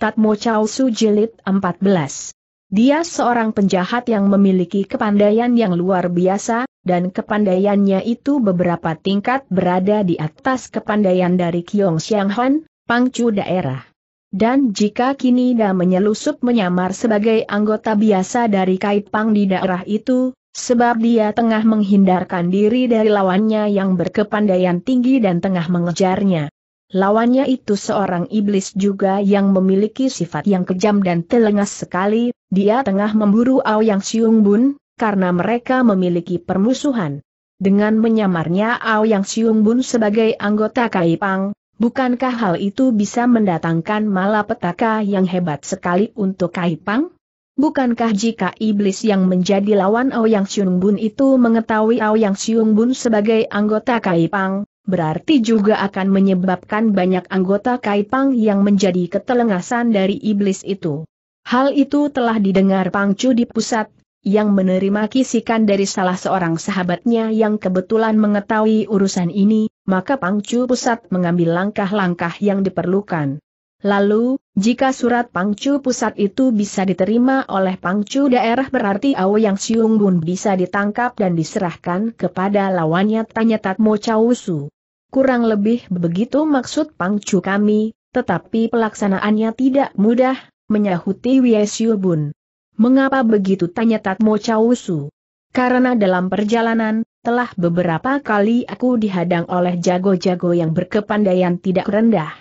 Tatmo Chao Su Jilid 14. Dia seorang penjahat yang memiliki kepandaian yang luar biasa, dan kepandaiannya itu beberapa tingkat berada di atas kepandaian dari Kyong Xiang Han, pangcu daerah. Dan jika kini dia menyelusup menyamar sebagai anggota biasa dari kait Pang di daerah itu, sebab dia tengah menghindarkan diri dari lawannya yang berkepandaian tinggi dan tengah mengejarnya. Lawannya itu seorang iblis juga yang memiliki sifat yang kejam dan telengas sekali, dia tengah memburu Ao Yang Siung Bun, karena mereka memiliki permusuhan. Dengan menyamarnya Yang Siung Bun sebagai anggota Kaipang, bukankah hal itu bisa mendatangkan malapetaka yang hebat sekali untuk Kaipang? Bukankah jika iblis yang menjadi lawan Ao Yang Siung Bun itu mengetahui Ao Yang Siung Bun sebagai anggota Kaipang, berarti juga akan menyebabkan banyak anggota Kaipang yang menjadi ketelengasan dari iblis itu. Hal itu telah didengar Pangcu di pusat, yang menerima kisikan dari salah seorang sahabatnya yang kebetulan mengetahui urusan ini, maka Pangcu pusat mengambil langkah-langkah yang diperlukan. Lalu, jika surat pangcu pusat itu bisa diterima oleh pangcu daerah berarti Ao Yang Siung Bun bisa ditangkap dan diserahkan kepada lawannya tanya Tatmo Chausu. Kurang lebih begitu maksud pangcu kami, tetapi pelaksanaannya tidak mudah, menyahuti Wei Siu Bun. Mengapa begitu tanya Tatmo Chausu? Karena dalam perjalanan, telah beberapa kali aku dihadang oleh jago-jago yang berkepandaian tidak rendah.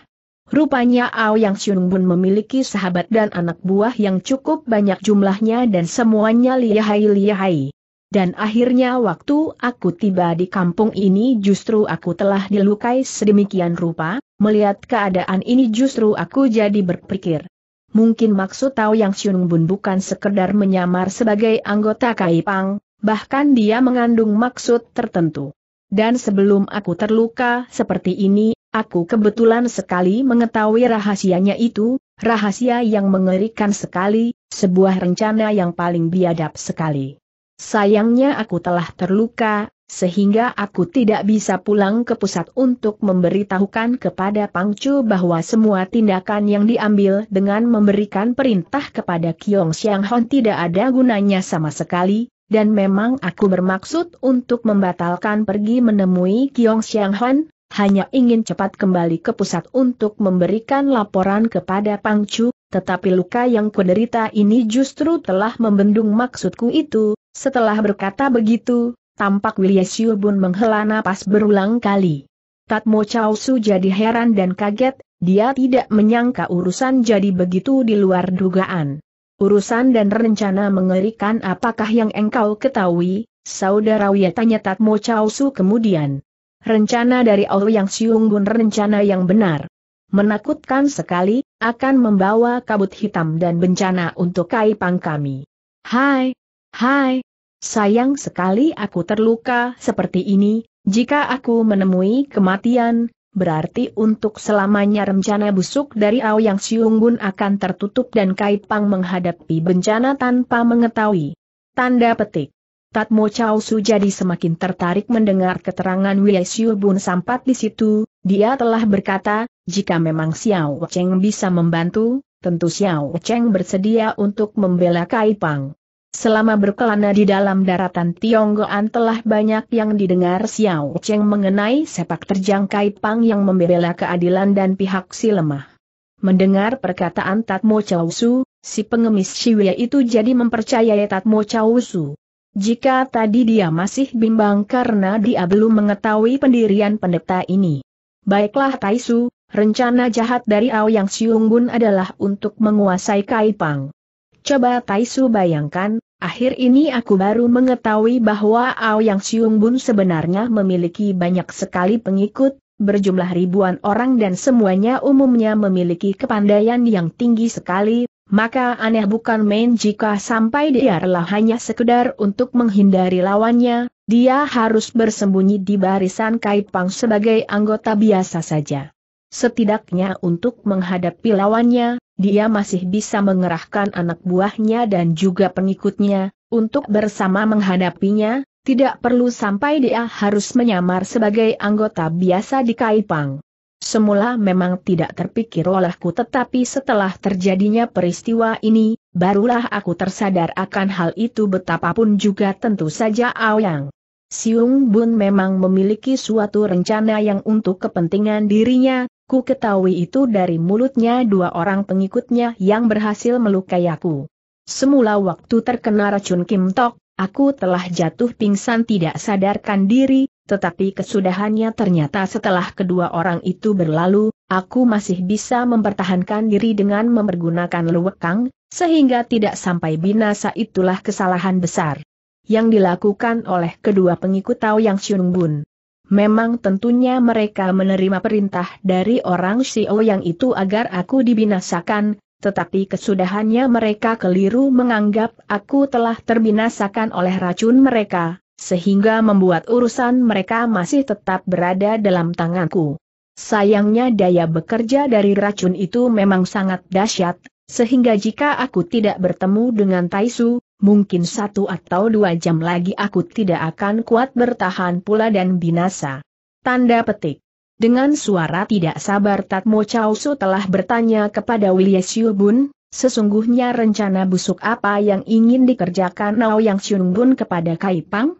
Rupanya Ao Yang Xiong Bun memiliki sahabat dan anak buah yang cukup banyak jumlahnya dan semuanya lihai-lihai. Dan akhirnya waktu aku tiba di kampung ini justru aku telah dilukai sedemikian rupa, melihat keadaan ini justru aku jadi berpikir. Mungkin maksud Tao Yang Xiong Bun bukan sekedar menyamar sebagai anggota Kaipang, bahkan dia mengandung maksud tertentu. Dan sebelum aku terluka seperti ini, Aku kebetulan sekali mengetahui rahasianya itu, rahasia yang mengerikan sekali, sebuah rencana yang paling biadab sekali. Sayangnya aku telah terluka, sehingga aku tidak bisa pulang ke pusat untuk memberitahukan kepada Pangcu bahwa semua tindakan yang diambil dengan memberikan perintah kepada Kiong Xiang Hon tidak ada gunanya sama sekali, dan memang aku bermaksud untuk membatalkan pergi menemui Kiong Xiang Hon, hanya ingin cepat kembali ke pusat untuk memberikan laporan kepada Pang tetapi luka yang kuderita ini justru telah membendung maksudku itu, setelah berkata begitu, tampak William Xiu menghela napas berulang kali. Tatmo Chausu jadi heran dan kaget, dia tidak menyangka urusan jadi begitu di luar dugaan. Urusan dan rencana mengerikan apakah yang engkau ketahui, saudara Wia tanya Tatmo Chausu kemudian. Rencana dari Yang Siung Gun rencana yang benar. Menakutkan sekali, akan membawa kabut hitam dan bencana untuk Kaipang kami. Hai, hai, sayang sekali aku terluka seperti ini, jika aku menemui kematian, berarti untuk selamanya rencana busuk dari Yang Siung Gun akan tertutup dan Kaipang menghadapi bencana tanpa mengetahui. Tanda petik. Tatmo Chao Su jadi semakin tertarik mendengar keterangan Wei Xiu Bun sampat di situ, dia telah berkata, jika memang Xiao Cheng bisa membantu, tentu Xiao Cheng bersedia untuk membela Kai Pang. Selama berkelana di dalam daratan Tionggoan telah banyak yang didengar Xiao Cheng mengenai sepak terjang Kai Pang yang membela keadilan dan pihak si lemah. Mendengar perkataan Tatmo Chao Su, si pengemis Shiwei itu jadi mempercayai Tatmo Chao Su. Jika tadi dia masih bimbang karena dia belum mengetahui pendirian pendeta ini. Baiklah Taisu, rencana jahat dari Aoyang Siunggun adalah untuk menguasai Kaipang. Coba Taisu bayangkan, akhir ini aku baru mengetahui bahwa Aoyang bun sebenarnya memiliki banyak sekali pengikut, berjumlah ribuan orang dan semuanya umumnya memiliki kepandaian yang tinggi sekali, maka aneh bukan main jika sampai dia rela hanya sekedar untuk menghindari lawannya, dia harus bersembunyi di barisan Kaipang sebagai anggota biasa saja. Setidaknya untuk menghadapi lawannya, dia masih bisa mengerahkan anak buahnya dan juga pengikutnya, untuk bersama menghadapinya, tidak perlu sampai dia harus menyamar sebagai anggota biasa di Kaipang. Semula memang tidak terpikir olehku tetapi setelah terjadinya peristiwa ini, barulah aku tersadar akan hal itu betapapun juga tentu saja Aoyang. Siung Bun memang memiliki suatu rencana yang untuk kepentingan dirinya, ku ketahui itu dari mulutnya dua orang pengikutnya yang berhasil melukai aku. Semula waktu terkena racun Kim Tok, aku telah jatuh pingsan tidak sadarkan diri, tetapi kesudahannya ternyata setelah kedua orang itu berlalu, aku masih bisa mempertahankan diri dengan mempergunakan luwekang, sehingga tidak sampai binasa itulah kesalahan besar yang dilakukan oleh kedua pengikut Tao Yang Xiong Bun. Memang tentunya mereka menerima perintah dari orang Xiao yang itu agar aku dibinasakan, tetapi kesudahannya mereka keliru menganggap aku telah terbinasakan oleh racun mereka, sehingga membuat urusan mereka masih tetap berada dalam tanganku. Sayangnya daya bekerja dari racun itu memang sangat dahsyat, sehingga jika aku tidak bertemu dengan Taisu, mungkin satu atau dua jam lagi aku tidak akan kuat bertahan pula dan binasa. Tanda petik. Dengan suara tidak sabar Tatmo Chausu telah bertanya kepada Wilye Bun, sesungguhnya rencana busuk apa yang ingin dikerjakan Nao Yang Xiong Bun kepada Kaipang?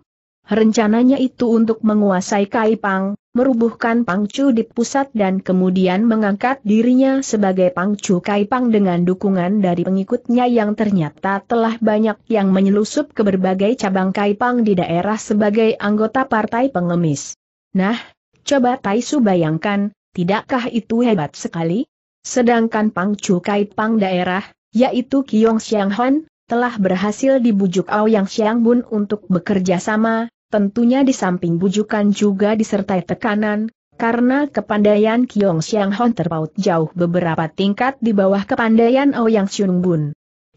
Rencananya itu untuk menguasai Kaipang, merubuhkan Pangcu di pusat dan kemudian mengangkat dirinya sebagai Pangcu Kaipang dengan dukungan dari pengikutnya yang ternyata telah banyak yang menyelusup ke berbagai cabang Kaipang di daerah sebagai anggota partai pengemis. Nah, coba Taisu bayangkan, tidakkah itu hebat sekali? Sedangkan Pangcu Kaipang daerah, yaitu Kiong Xianghan, telah berhasil dibujuk Ao Yang Xiangbun untuk bekerja sama, tentunya di samping bujukan juga disertai tekanan, karena kepandaian Kiong Xiang Hon terpaut jauh beberapa tingkat di bawah kepandaian Ouyang Xiong Bun.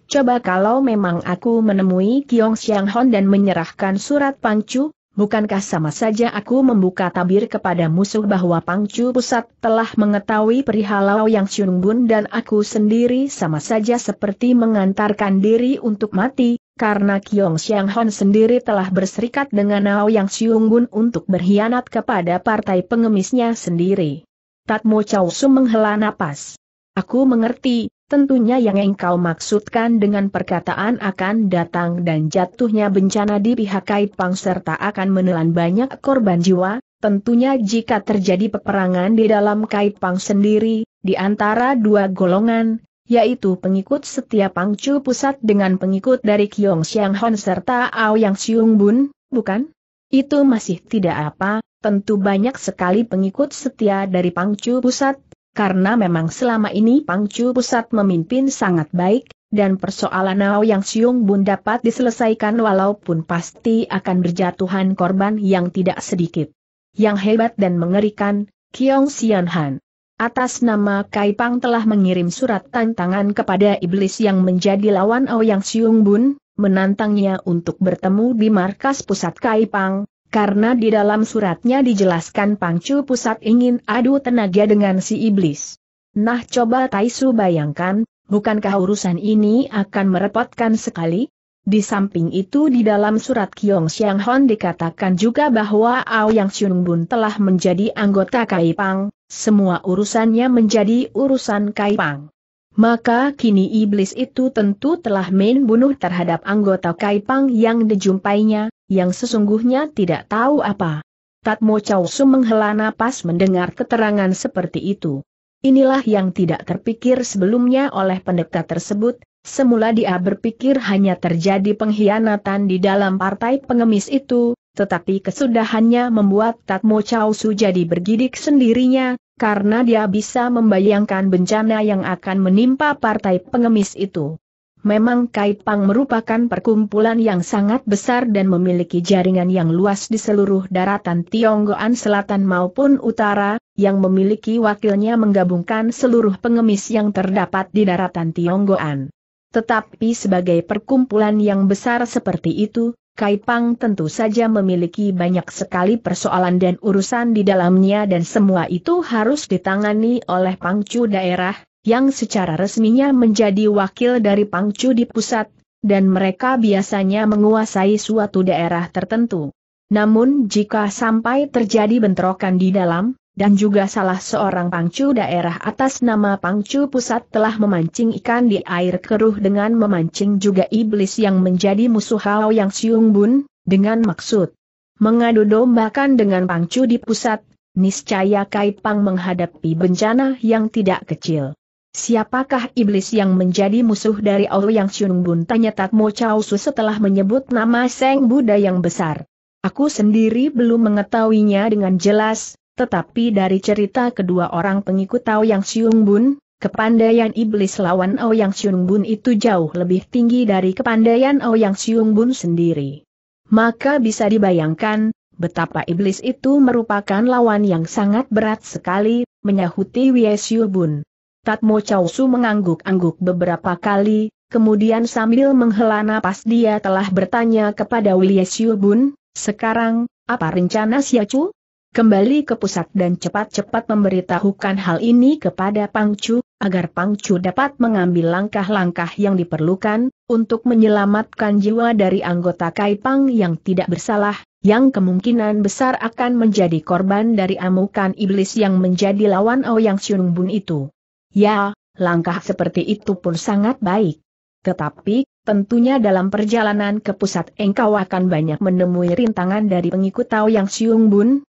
Coba kalau memang aku menemui Kiong Xiang Hon dan menyerahkan surat pangcu, bukankah sama saja aku membuka tabir kepada musuh bahwa pangcu pusat telah mengetahui perihal Ouyang Xiong Bun dan aku sendiri sama saja seperti mengantarkan diri untuk mati, karena Kiong Xiang Hon sendiri telah berserikat dengan Nao Yang Siunggun untuk berkhianat kepada partai pengemisnya sendiri. Tatmo Chow Su menghela napas. Aku mengerti, Tentunya yang engkau maksudkan dengan perkataan akan datang dan jatuhnya bencana di pihak Kaipang serta akan menelan banyak korban jiwa, tentunya jika terjadi peperangan di dalam Kaipang sendiri, di antara dua golongan, yaitu pengikut setia Pangcu Pusat dengan pengikut dari Kyong Xiang Hon serta Ao Yang Xiong Bun, bukan? Itu masih tidak apa, tentu banyak sekali pengikut setia dari Pangcu Pusat, karena memang selama ini Pangcu Pusat memimpin sangat baik, dan persoalan Ao Yang Xiong Bun dapat diselesaikan walaupun pasti akan berjatuhan korban yang tidak sedikit. Yang hebat dan mengerikan, Kyong Xian Han atas nama Kaipang telah mengirim surat tantangan kepada iblis yang menjadi lawan Yang Siung Bun, menantangnya untuk bertemu di markas pusat Kaipang, karena di dalam suratnya dijelaskan Pangcu pusat ingin adu tenaga dengan si iblis. Nah coba Taisu bayangkan, bukankah urusan ini akan merepotkan sekali? Di samping itu di dalam surat Kyong Xiang Hon dikatakan juga bahwa Ao Yang Siung Bun telah menjadi anggota Kaipang, semua urusannya menjadi urusan Kaipang. Maka kini iblis itu tentu telah main bunuh terhadap anggota Kaipang yang dijumpainya, yang sesungguhnya tidak tahu apa. Tatmo Chow Su menghela napas mendengar keterangan seperti itu. Inilah yang tidak terpikir sebelumnya oleh pendeta tersebut, semula dia berpikir hanya terjadi pengkhianatan di dalam partai pengemis itu, tetapi kesudahannya membuat Tatmo Chausu jadi bergidik sendirinya, karena dia bisa membayangkan bencana yang akan menimpa partai pengemis itu. Memang Kaipang merupakan perkumpulan yang sangat besar dan memiliki jaringan yang luas di seluruh daratan Tionggoan Selatan maupun Utara, yang memiliki wakilnya menggabungkan seluruh pengemis yang terdapat di daratan Tionggoan. Tetapi sebagai perkumpulan yang besar seperti itu, Kaipang tentu saja memiliki banyak sekali persoalan dan urusan di dalamnya dan semua itu harus ditangani oleh pangcu daerah, yang secara resminya menjadi wakil dari pangcu di pusat, dan mereka biasanya menguasai suatu daerah tertentu. Namun jika sampai terjadi bentrokan di dalam, dan juga salah seorang pangcu daerah atas nama pangcu pusat telah memancing ikan di air keruh dengan memancing juga iblis yang menjadi musuh Hao Yang Siung Bun, dengan maksud mengadu dombakan dengan pangcu di pusat, niscaya Kaipang menghadapi bencana yang tidak kecil. Siapakah iblis yang menjadi musuh dari Allah Yang Siung Bun tanya Tatmo Chao Su setelah menyebut nama Seng Buddha yang besar. Aku sendiri belum mengetahuinya dengan jelas, tetapi dari cerita kedua orang pengikut Yang Siung Bun, kepandaian iblis lawan Ao Yang Siung Bun itu jauh lebih tinggi dari kepandaian Ao Yang Siung Bun sendiri. Maka bisa dibayangkan, betapa iblis itu merupakan lawan yang sangat berat sekali, menyahuti Wei Siung Bun. Tatmo Chow Su mengangguk-angguk beberapa kali, kemudian sambil menghela napas dia telah bertanya kepada Wei Siung Bun, sekarang, apa rencana siacu? kembali ke pusat dan cepat-cepat memberitahukan hal ini kepada Pangcu, agar Pangcu dapat mengambil langkah-langkah yang diperlukan, untuk menyelamatkan jiwa dari anggota Kaipang yang tidak bersalah, yang kemungkinan besar akan menjadi korban dari amukan iblis yang menjadi lawan Ouyang Xiongbun itu. Ya, langkah seperti itu pun sangat baik. Tetapi, tentunya dalam perjalanan ke pusat engkau akan banyak menemui rintangan dari pengikut Tao Yang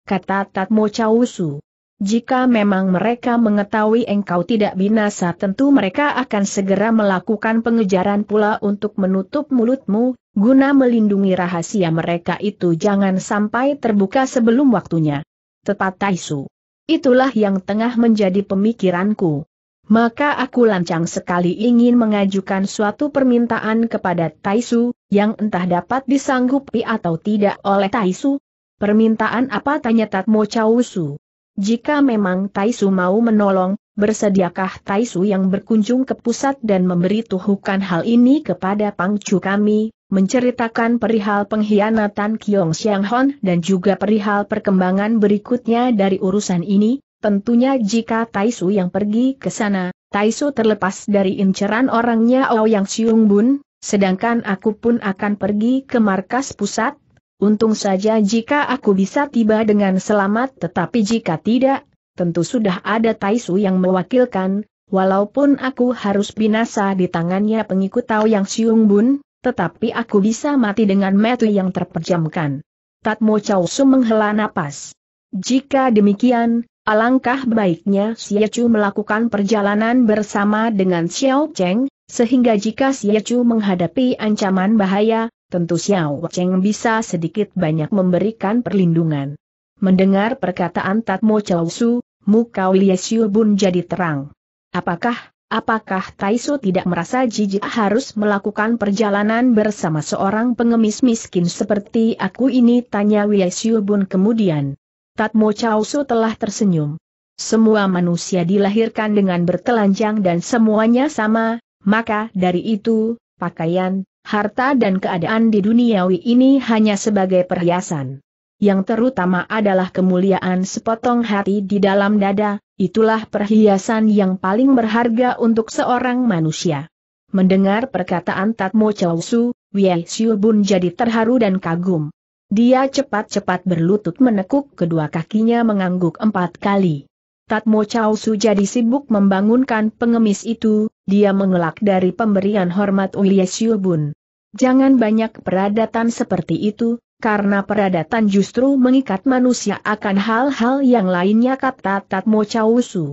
kata Tatmo Chausu. Jika memang mereka mengetahui engkau tidak binasa tentu mereka akan segera melakukan pengejaran pula untuk menutup mulutmu, guna melindungi rahasia mereka itu jangan sampai terbuka sebelum waktunya. Tepat Taisu. Itulah yang tengah menjadi pemikiranku. Maka aku lancang sekali ingin mengajukan suatu permintaan kepada Taisu, yang entah dapat disanggupi atau tidak oleh Taisu, Permintaan apa tanya Tatmo Chausu? Jika memang Taisu mau menolong, bersediakah Taisu yang berkunjung ke pusat dan memberi tuhukan hal ini kepada pangcu kami, menceritakan perihal pengkhianatan Kiong Xiang dan juga perihal perkembangan berikutnya dari urusan ini, tentunya jika Taisu yang pergi ke sana, Taisu terlepas dari inceran orangnya Ouyang Xiong Bun, sedangkan aku pun akan pergi ke markas pusat, Untung saja jika aku bisa tiba dengan selamat tetapi jika tidak, tentu sudah ada Taisu yang mewakilkan, walaupun aku harus binasa di tangannya pengikut Tao Yang Siung Bun, tetapi aku bisa mati dengan metu yang terperjamkan. Tatmo Chow Su menghela napas. Jika demikian, alangkah baiknya Xie Chu melakukan perjalanan bersama dengan Xiao Cheng, sehingga jika Xie Chu menghadapi ancaman bahaya, tentu Xiao Cheng bisa sedikit banyak memberikan perlindungan. Mendengar perkataan Tatmo Chow Su, muka Lie Xiu Bun jadi terang. Apakah, apakah Taiso tidak merasa jijik harus melakukan perjalanan bersama seorang pengemis miskin seperti aku ini? Tanya Lie Xiu Bun kemudian. Tatmo Chow Su telah tersenyum. Semua manusia dilahirkan dengan bertelanjang dan semuanya sama, maka dari itu, pakaian, harta dan keadaan di duniawi ini hanya sebagai perhiasan. Yang terutama adalah kemuliaan sepotong hati di dalam dada, itulah perhiasan yang paling berharga untuk seorang manusia. Mendengar perkataan Tatmo Chausu, Wei Bun jadi terharu dan kagum. Dia cepat-cepat berlutut menekuk kedua kakinya mengangguk empat kali. Tatmo Chow Su jadi sibuk membangunkan pengemis itu, dia mengelak dari pemberian hormat Uye Bun. Jangan banyak peradatan seperti itu, karena peradatan justru mengikat manusia akan hal-hal yang lainnya kata Tatmo Chow Su.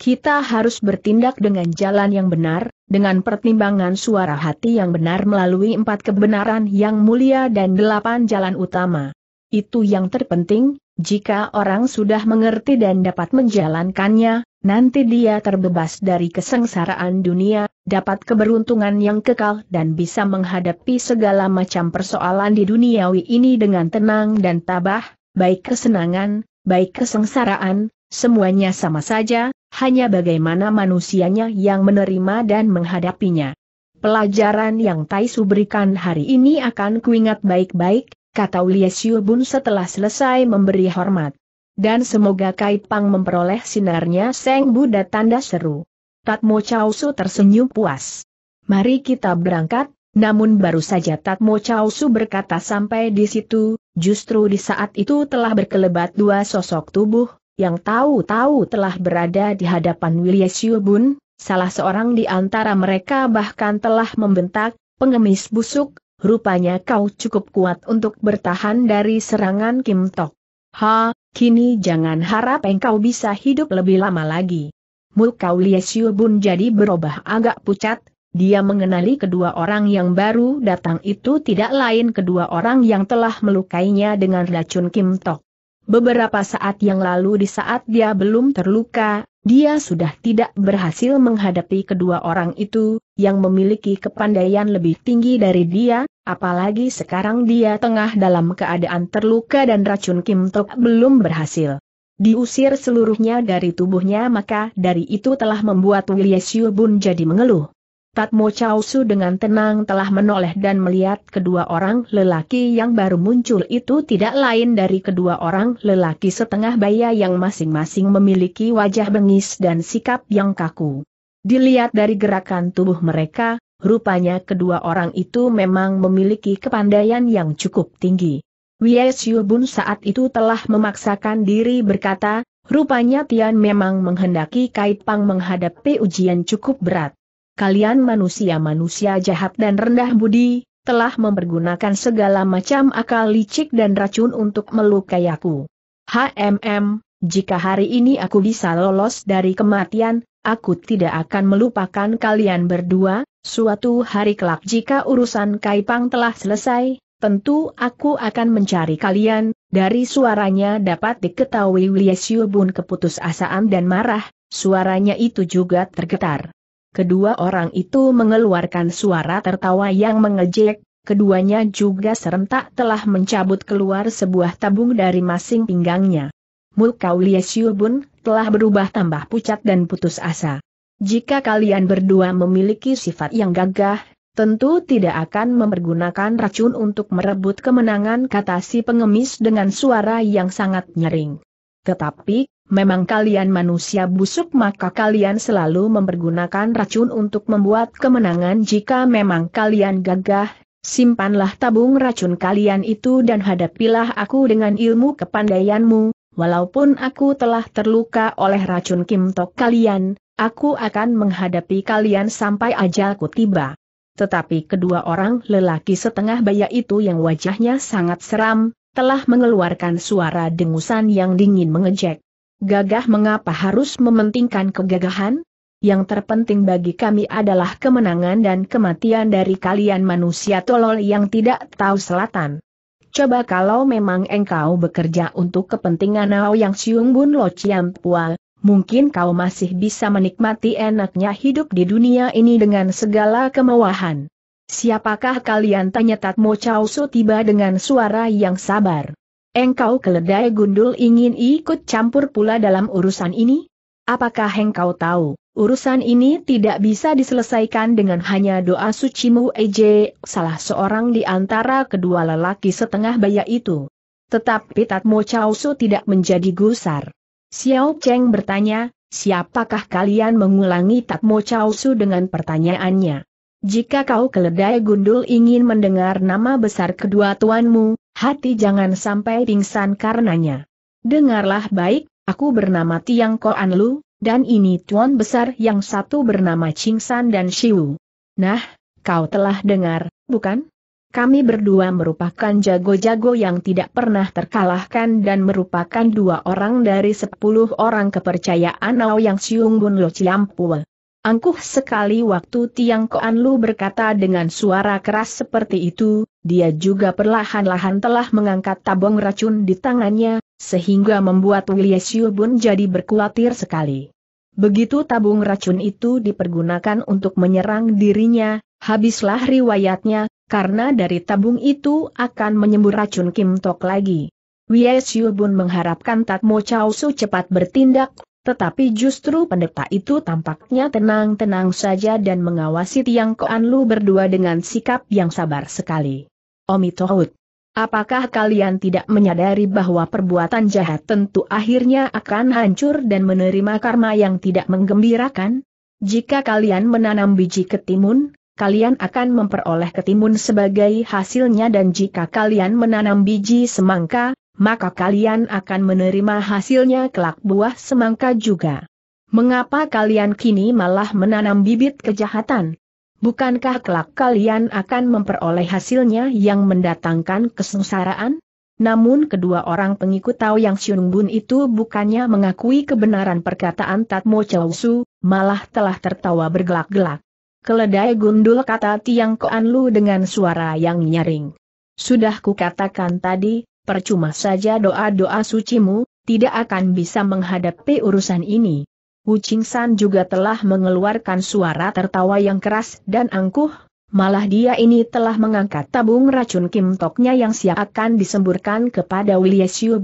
Kita harus bertindak dengan jalan yang benar, dengan pertimbangan suara hati yang benar melalui empat kebenaran yang mulia dan delapan jalan utama. Itu yang terpenting, jika orang sudah mengerti dan dapat menjalankannya, nanti dia terbebas dari kesengsaraan dunia, dapat keberuntungan yang kekal dan bisa menghadapi segala macam persoalan di duniawi ini dengan tenang dan tabah, baik kesenangan, baik kesengsaraan, semuanya sama saja, hanya bagaimana manusianya yang menerima dan menghadapinya. Pelajaran yang Taisu berikan hari ini akan kuingat baik-baik, kata Ulia Bun setelah selesai memberi hormat. Dan semoga Pang memperoleh sinarnya Seng Buddha tanda seru. Tatmo Chausu tersenyum puas. Mari kita berangkat, namun baru saja Tatmo Chausu berkata sampai di situ, justru di saat itu telah berkelebat dua sosok tubuh, yang tahu-tahu telah berada di hadapan William Bun, salah seorang di antara mereka bahkan telah membentak, pengemis busuk, rupanya kau cukup kuat untuk bertahan dari serangan Kim Tok. Ha, kini jangan harap engkau bisa hidup lebih lama lagi. Muka Lie pun Bun jadi berubah agak pucat, dia mengenali kedua orang yang baru datang itu tidak lain kedua orang yang telah melukainya dengan racun Kim Tok. Beberapa saat yang lalu di saat dia belum terluka, dia sudah tidak berhasil menghadapi kedua orang itu, yang memiliki kepandaian lebih tinggi dari dia, apalagi sekarang dia tengah dalam keadaan terluka dan racun Kim Tok belum berhasil. Diusir seluruhnya dari tubuhnya maka dari itu telah membuat Willie Bun jadi mengeluh. Tatmo Chausu dengan tenang telah menoleh dan melihat kedua orang lelaki yang baru muncul itu tidak lain dari kedua orang lelaki setengah baya yang masing-masing memiliki wajah bengis dan sikap yang kaku. Dilihat dari gerakan tubuh mereka, rupanya kedua orang itu memang memiliki kepandaian yang cukup tinggi. Wei Bun saat itu telah memaksakan diri berkata, Rupanya Tian memang menghendaki Kaipang menghadapi ujian cukup berat kalian manusia-manusia jahat dan rendah budi, telah mempergunakan segala macam akal licik dan racun untuk melukai aku. HMM, jika hari ini aku bisa lolos dari kematian, aku tidak akan melupakan kalian berdua, suatu hari kelak jika urusan Kaipang telah selesai, tentu aku akan mencari kalian, dari suaranya dapat diketahui Wiesiu Bun keputusasaan dan marah, suaranya itu juga tergetar. Kedua orang itu mengeluarkan suara tertawa yang mengejek, keduanya juga serentak telah mencabut keluar sebuah tabung dari masing pinggangnya. Muka Liesiu pun telah berubah tambah pucat dan putus asa. Jika kalian berdua memiliki sifat yang gagah, tentu tidak akan mempergunakan racun untuk merebut kemenangan kata si pengemis dengan suara yang sangat nyering. Tetapi, Memang kalian manusia busuk maka kalian selalu mempergunakan racun untuk membuat kemenangan jika memang kalian gagah, simpanlah tabung racun kalian itu dan hadapilah aku dengan ilmu kepandaianmu, walaupun aku telah terluka oleh racun kimtok kalian, aku akan menghadapi kalian sampai ajalku tiba. Tetapi kedua orang lelaki setengah baya itu yang wajahnya sangat seram, telah mengeluarkan suara dengusan yang dingin mengejek gagah mengapa harus mementingkan kegagahan? Yang terpenting bagi kami adalah kemenangan dan kematian dari kalian manusia tolol yang tidak tahu selatan. Coba kalau memang engkau bekerja untuk kepentingan Nao yang siung bun lo ciam pua, mungkin kau masih bisa menikmati enaknya hidup di dunia ini dengan segala kemewahan. Siapakah kalian tanya Tatmo Chausu tiba dengan suara yang sabar. Engkau keledai gundul ingin ikut campur pula dalam urusan ini? Apakah engkau tahu, urusan ini tidak bisa diselesaikan dengan hanya doa sucimu ej. salah seorang di antara kedua lelaki setengah baya itu. Tetapi Tatmo Chausu tidak menjadi gusar. Xiao Cheng bertanya, siapakah kalian mengulangi Tatmo Chausu dengan pertanyaannya? Jika kau keledai gundul ingin mendengar nama besar kedua tuanmu, hati jangan sampai pingsan karenanya. Dengarlah baik, aku bernama Tiang Koan Lu, dan ini tuan besar yang satu bernama Ching San dan Shiu. Nah, kau telah dengar, bukan? Kami berdua merupakan jago-jago yang tidak pernah terkalahkan dan merupakan dua orang dari sepuluh orang kepercayaan Ao Yang Siung Bun Lo Ciampua. Angkuh sekali waktu Tiang Koan Lu berkata dengan suara keras seperti itu, dia juga perlahan-lahan telah mengangkat tabung racun di tangannya, sehingga membuat Willie Siu Bun jadi berkuatir sekali. Begitu tabung racun itu dipergunakan untuk menyerang dirinya, habislah riwayatnya, karena dari tabung itu akan menyembur racun Kim Tok lagi. Willie Siu mengharapkan Tatmo Chao Su cepat bertindak tetapi justru pendeta itu tampaknya tenang-tenang saja dan mengawasi Tiang Koan Lu berdua dengan sikap yang sabar sekali. Omi Tohut, apakah kalian tidak menyadari bahwa perbuatan jahat tentu akhirnya akan hancur dan menerima karma yang tidak menggembirakan? Jika kalian menanam biji ketimun, kalian akan memperoleh ketimun sebagai hasilnya dan jika kalian menanam biji semangka, maka kalian akan menerima hasilnya kelak buah semangka juga. Mengapa kalian kini malah menanam bibit kejahatan? Bukankah kelak kalian akan memperoleh hasilnya yang mendatangkan kesengsaraan? Namun kedua orang pengikut Tao Yang Xiong Bun itu bukannya mengakui kebenaran perkataan Tatmo Su, malah telah tertawa bergelak-gelak. Keledai gundul kata Tiang Koan Lu dengan suara yang nyaring. Sudah kukatakan tadi, percuma saja doa-doa sucimu, tidak akan bisa menghadapi urusan ini. Wu San juga telah mengeluarkan suara tertawa yang keras dan angkuh, malah dia ini telah mengangkat tabung racun Kim Toknya yang siap akan disemburkan kepada Wu Siu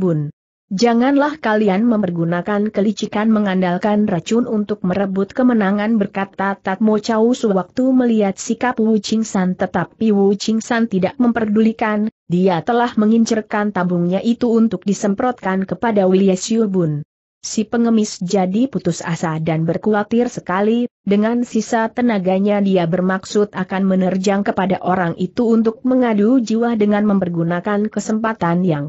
Janganlah kalian mempergunakan kelicikan mengandalkan racun untuk merebut kemenangan berkata Tatmo Chau sewaktu melihat sikap Wu Ching San tetapi Wu Ching San tidak memperdulikan, dia telah mengincirkan tabungnya itu untuk disemprotkan kepada William Bun. Si pengemis jadi putus asa dan berkuatir sekali, dengan sisa tenaganya dia bermaksud akan menerjang kepada orang itu untuk mengadu jiwa dengan mempergunakan kesempatan yang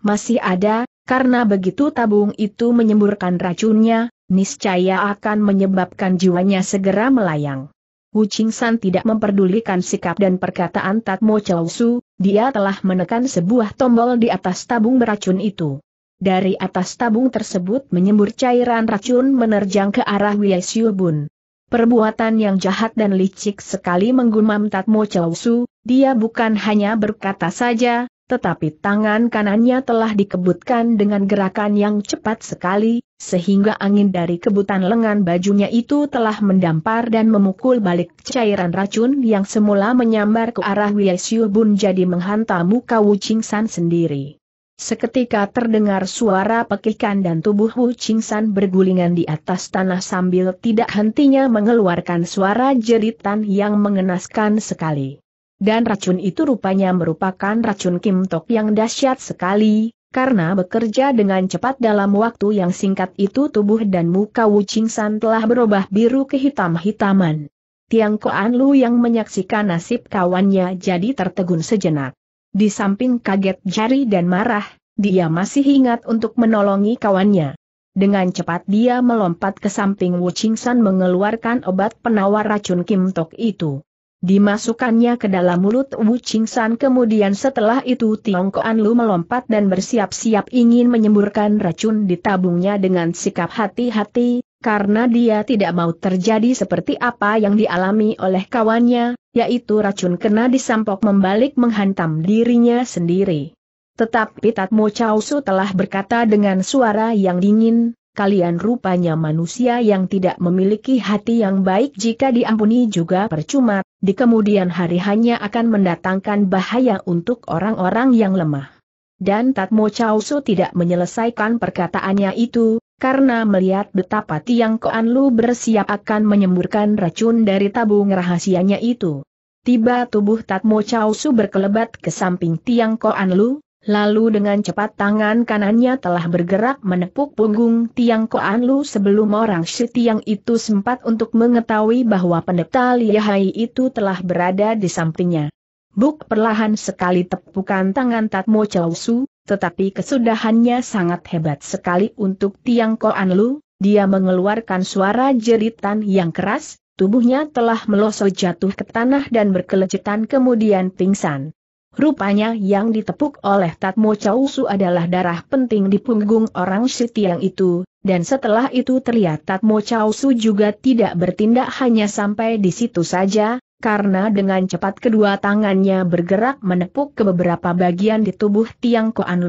masih ada, karena begitu tabung itu menyemburkan racunnya, niscaya akan menyebabkan jiwanya segera melayang. Wu Qingsan tidak memperdulikan sikap dan perkataan Tatmo Chow dia telah menekan sebuah tombol di atas tabung beracun itu. Dari atas tabung tersebut menyembur cairan racun menerjang ke arah Wei Bun. Perbuatan yang jahat dan licik sekali menggumam Tatmo Chow dia bukan hanya berkata saja, tetapi tangan kanannya telah dikebutkan dengan gerakan yang cepat sekali, sehingga angin dari kebutan lengan bajunya itu telah mendampar dan memukul balik cairan racun yang semula menyambar ke arah Wiesiu Bun jadi menghantam muka Wu Qingsan sendiri. Seketika terdengar suara pekikan dan tubuh Wu Qingsan bergulingan di atas tanah sambil tidak hentinya mengeluarkan suara jeritan yang mengenaskan sekali. Dan racun itu rupanya merupakan racun Kim Tok yang dahsyat sekali, karena bekerja dengan cepat dalam waktu yang singkat itu tubuh dan muka Wu Ching San telah berubah biru ke hitam-hitaman. Tiang Koan Lu yang menyaksikan nasib kawannya jadi tertegun sejenak. Di samping kaget jari dan marah, dia masih ingat untuk menolongi kawannya. Dengan cepat dia melompat ke samping Wu Ching San mengeluarkan obat penawar racun Kim Tok itu. Dimasukkannya ke dalam mulut Wu San kemudian setelah itu Tiong Koan Lu melompat dan bersiap-siap ingin menyemburkan racun di tabungnya dengan sikap hati-hati, karena dia tidak mau terjadi seperti apa yang dialami oleh kawannya, yaitu racun kena disampok membalik menghantam dirinya sendiri. Tetapi Tatmo Chao Su telah berkata dengan suara yang dingin, kalian rupanya manusia yang tidak memiliki hati yang baik jika diampuni juga percuma di kemudian hari hanya akan mendatangkan bahaya untuk orang-orang yang lemah. Dan Tatmo Chausu tidak menyelesaikan perkataannya itu, karena melihat betapa Tiang Koan Lu bersiap akan menyemburkan racun dari tabung rahasianya itu. Tiba tubuh Tatmo Chausu berkelebat ke samping Tiang Koan Lu, Lalu dengan cepat tangan kanannya telah bergerak menepuk punggung Tiang Koan Lu sebelum orang si Tiang itu sempat untuk mengetahui bahwa pendeta Liahai itu telah berada di sampingnya. Buk perlahan sekali tepukan tangan Tatmo Chow Su, tetapi kesudahannya sangat hebat sekali untuk Tiang Koan Lu, dia mengeluarkan suara jeritan yang keras, tubuhnya telah melosok jatuh ke tanah dan berkelecetan kemudian pingsan. Rupanya yang ditepuk oleh Tatmo Chausu adalah darah penting di punggung orang Sitiang itu, dan setelah itu terlihat Tatmo Chausu juga tidak bertindak hanya sampai di situ saja, karena dengan cepat kedua tangannya bergerak menepuk ke beberapa bagian di tubuh Tiang Koan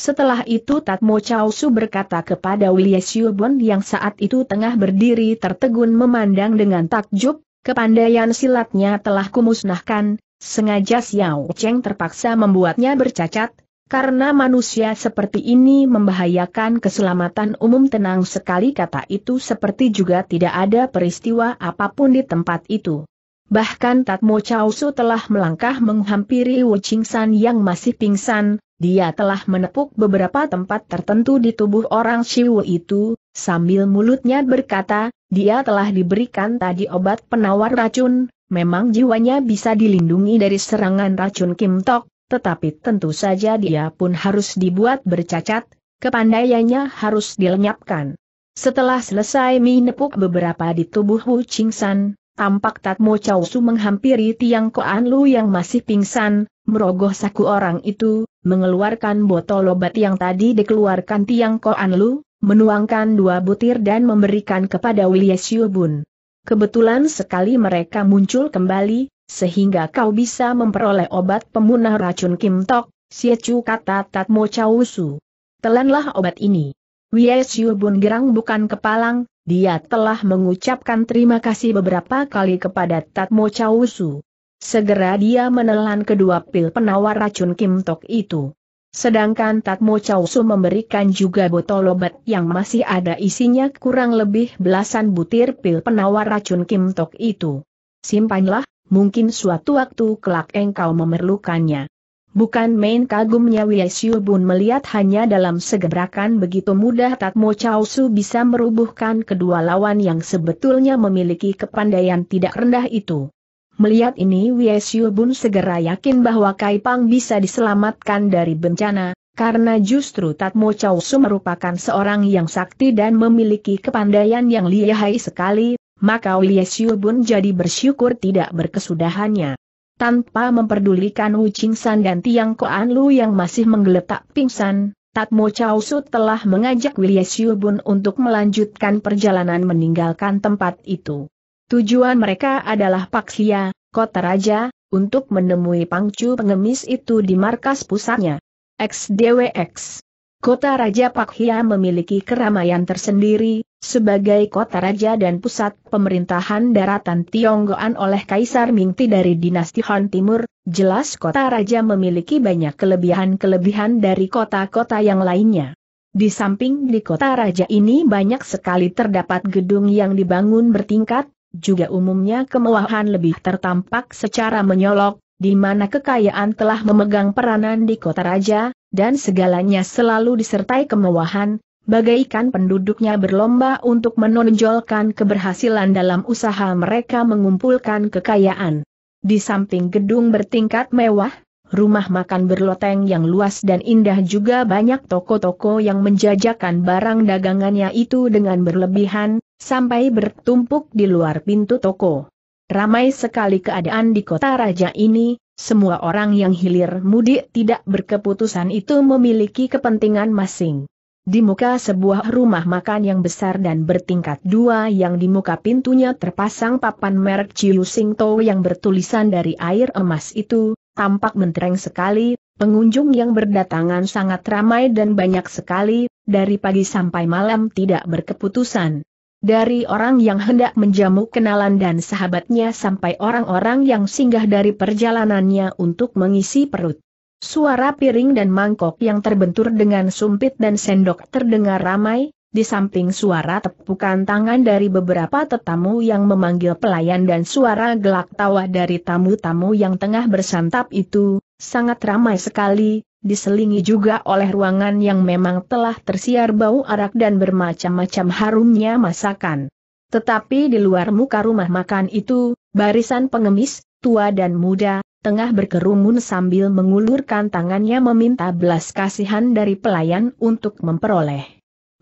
Setelah itu Tatmo Chausu berkata kepada William Siubon yang saat itu tengah berdiri tertegun memandang dengan takjub, Kepandaian silatnya telah kumusnahkan, sengaja Xiao Cheng terpaksa membuatnya bercacat, karena manusia seperti ini membahayakan keselamatan umum tenang sekali kata itu seperti juga tidak ada peristiwa apapun di tempat itu. Bahkan Tatmo Chao Chausu telah melangkah menghampiri Wu San yang masih pingsan, dia telah menepuk beberapa tempat tertentu di tubuh orang Shiwu itu, sambil mulutnya berkata, dia telah diberikan tadi obat penawar racun, Memang jiwanya bisa dilindungi dari serangan racun Kim Tok, tetapi tentu saja dia pun harus dibuat bercacat, kepandaiannya harus dilenyapkan. Setelah selesai menepuk beberapa di tubuh Hu Ching San, tampak Tatmo Chow Su menghampiri tiang Koan Lu yang masih pingsan, merogoh saku orang itu, mengeluarkan botol obat yang tadi dikeluarkan tiang Koan Lu, menuangkan dua butir dan memberikan kepada William Siu Bun. Kebetulan sekali mereka muncul kembali, sehingga kau bisa memperoleh obat pemunah racun Kim Tok, Siecu kata Tatmo Chausu. Telanlah obat ini. Wiesyu Bun Gerang bukan kepalang, dia telah mengucapkan terima kasih beberapa kali kepada Tatmo Chausu. Segera dia menelan kedua pil penawar racun Kim Tok itu. Sedangkan Tatmo Chausu memberikan juga botol obat yang masih ada isinya kurang lebih belasan butir pil penawar racun Kim Tok itu. Simpanlah, mungkin suatu waktu kelak engkau memerlukannya. Bukan main kagumnya Wiesiu Bun melihat hanya dalam segebrakan begitu mudah Tatmo Chausu bisa merubuhkan kedua lawan yang sebetulnya memiliki kepandaian tidak rendah itu. Melihat ini Wiesyu Bun segera yakin bahwa Kai Pang bisa diselamatkan dari bencana, karena justru Tatmo Chow Su merupakan seorang yang sakti dan memiliki kepandaian yang lihai sekali, maka Wiesyu Bun jadi bersyukur tidak berkesudahannya. Tanpa memperdulikan Wu San dan Tiang Koan Lu yang masih menggeletak pingsan, Tatmo Chow Su telah mengajak Wilyes Bun untuk melanjutkan perjalanan meninggalkan tempat itu. Tujuan mereka adalah Paksia, kota raja, untuk menemui pangcu pengemis itu di markas pusatnya. XDWX Kota Raja Pakhia memiliki keramaian tersendiri, sebagai kota raja dan pusat pemerintahan daratan Tionggoan oleh Kaisar Mingti dari dinasti Han Timur, jelas kota raja memiliki banyak kelebihan-kelebihan dari kota-kota yang lainnya. Di samping di kota raja ini banyak sekali terdapat gedung yang dibangun bertingkat, juga umumnya kemewahan lebih tertampak secara menyolok, di mana kekayaan telah memegang peranan di kota raja, dan segalanya selalu disertai kemewahan, bagaikan penduduknya berlomba untuk menonjolkan keberhasilan dalam usaha mereka mengumpulkan kekayaan. Di samping gedung bertingkat mewah, rumah makan berloteng yang luas dan indah juga banyak toko-toko yang menjajakan barang dagangannya itu dengan berlebihan, sampai bertumpuk di luar pintu toko. Ramai sekali keadaan di kota raja ini, semua orang yang hilir mudik tidak berkeputusan itu memiliki kepentingan masing. Di muka sebuah rumah makan yang besar dan bertingkat dua yang di muka pintunya terpasang papan merek Chiu Sing To yang bertulisan dari air emas itu, tampak mentereng sekali, pengunjung yang berdatangan sangat ramai dan banyak sekali, dari pagi sampai malam tidak berkeputusan. Dari orang yang hendak menjamu kenalan dan sahabatnya sampai orang-orang yang singgah dari perjalanannya untuk mengisi perut. Suara piring dan mangkok yang terbentur dengan sumpit dan sendok terdengar ramai, di samping suara tepukan tangan dari beberapa tetamu yang memanggil pelayan dan suara gelak tawa dari tamu-tamu yang tengah bersantap itu, sangat ramai sekali, diselingi juga oleh ruangan yang memang telah tersiar bau arak dan bermacam-macam harumnya masakan. Tetapi di luar muka rumah makan itu, barisan pengemis, tua dan muda, tengah berkerumun sambil mengulurkan tangannya meminta belas kasihan dari pelayan untuk memperoleh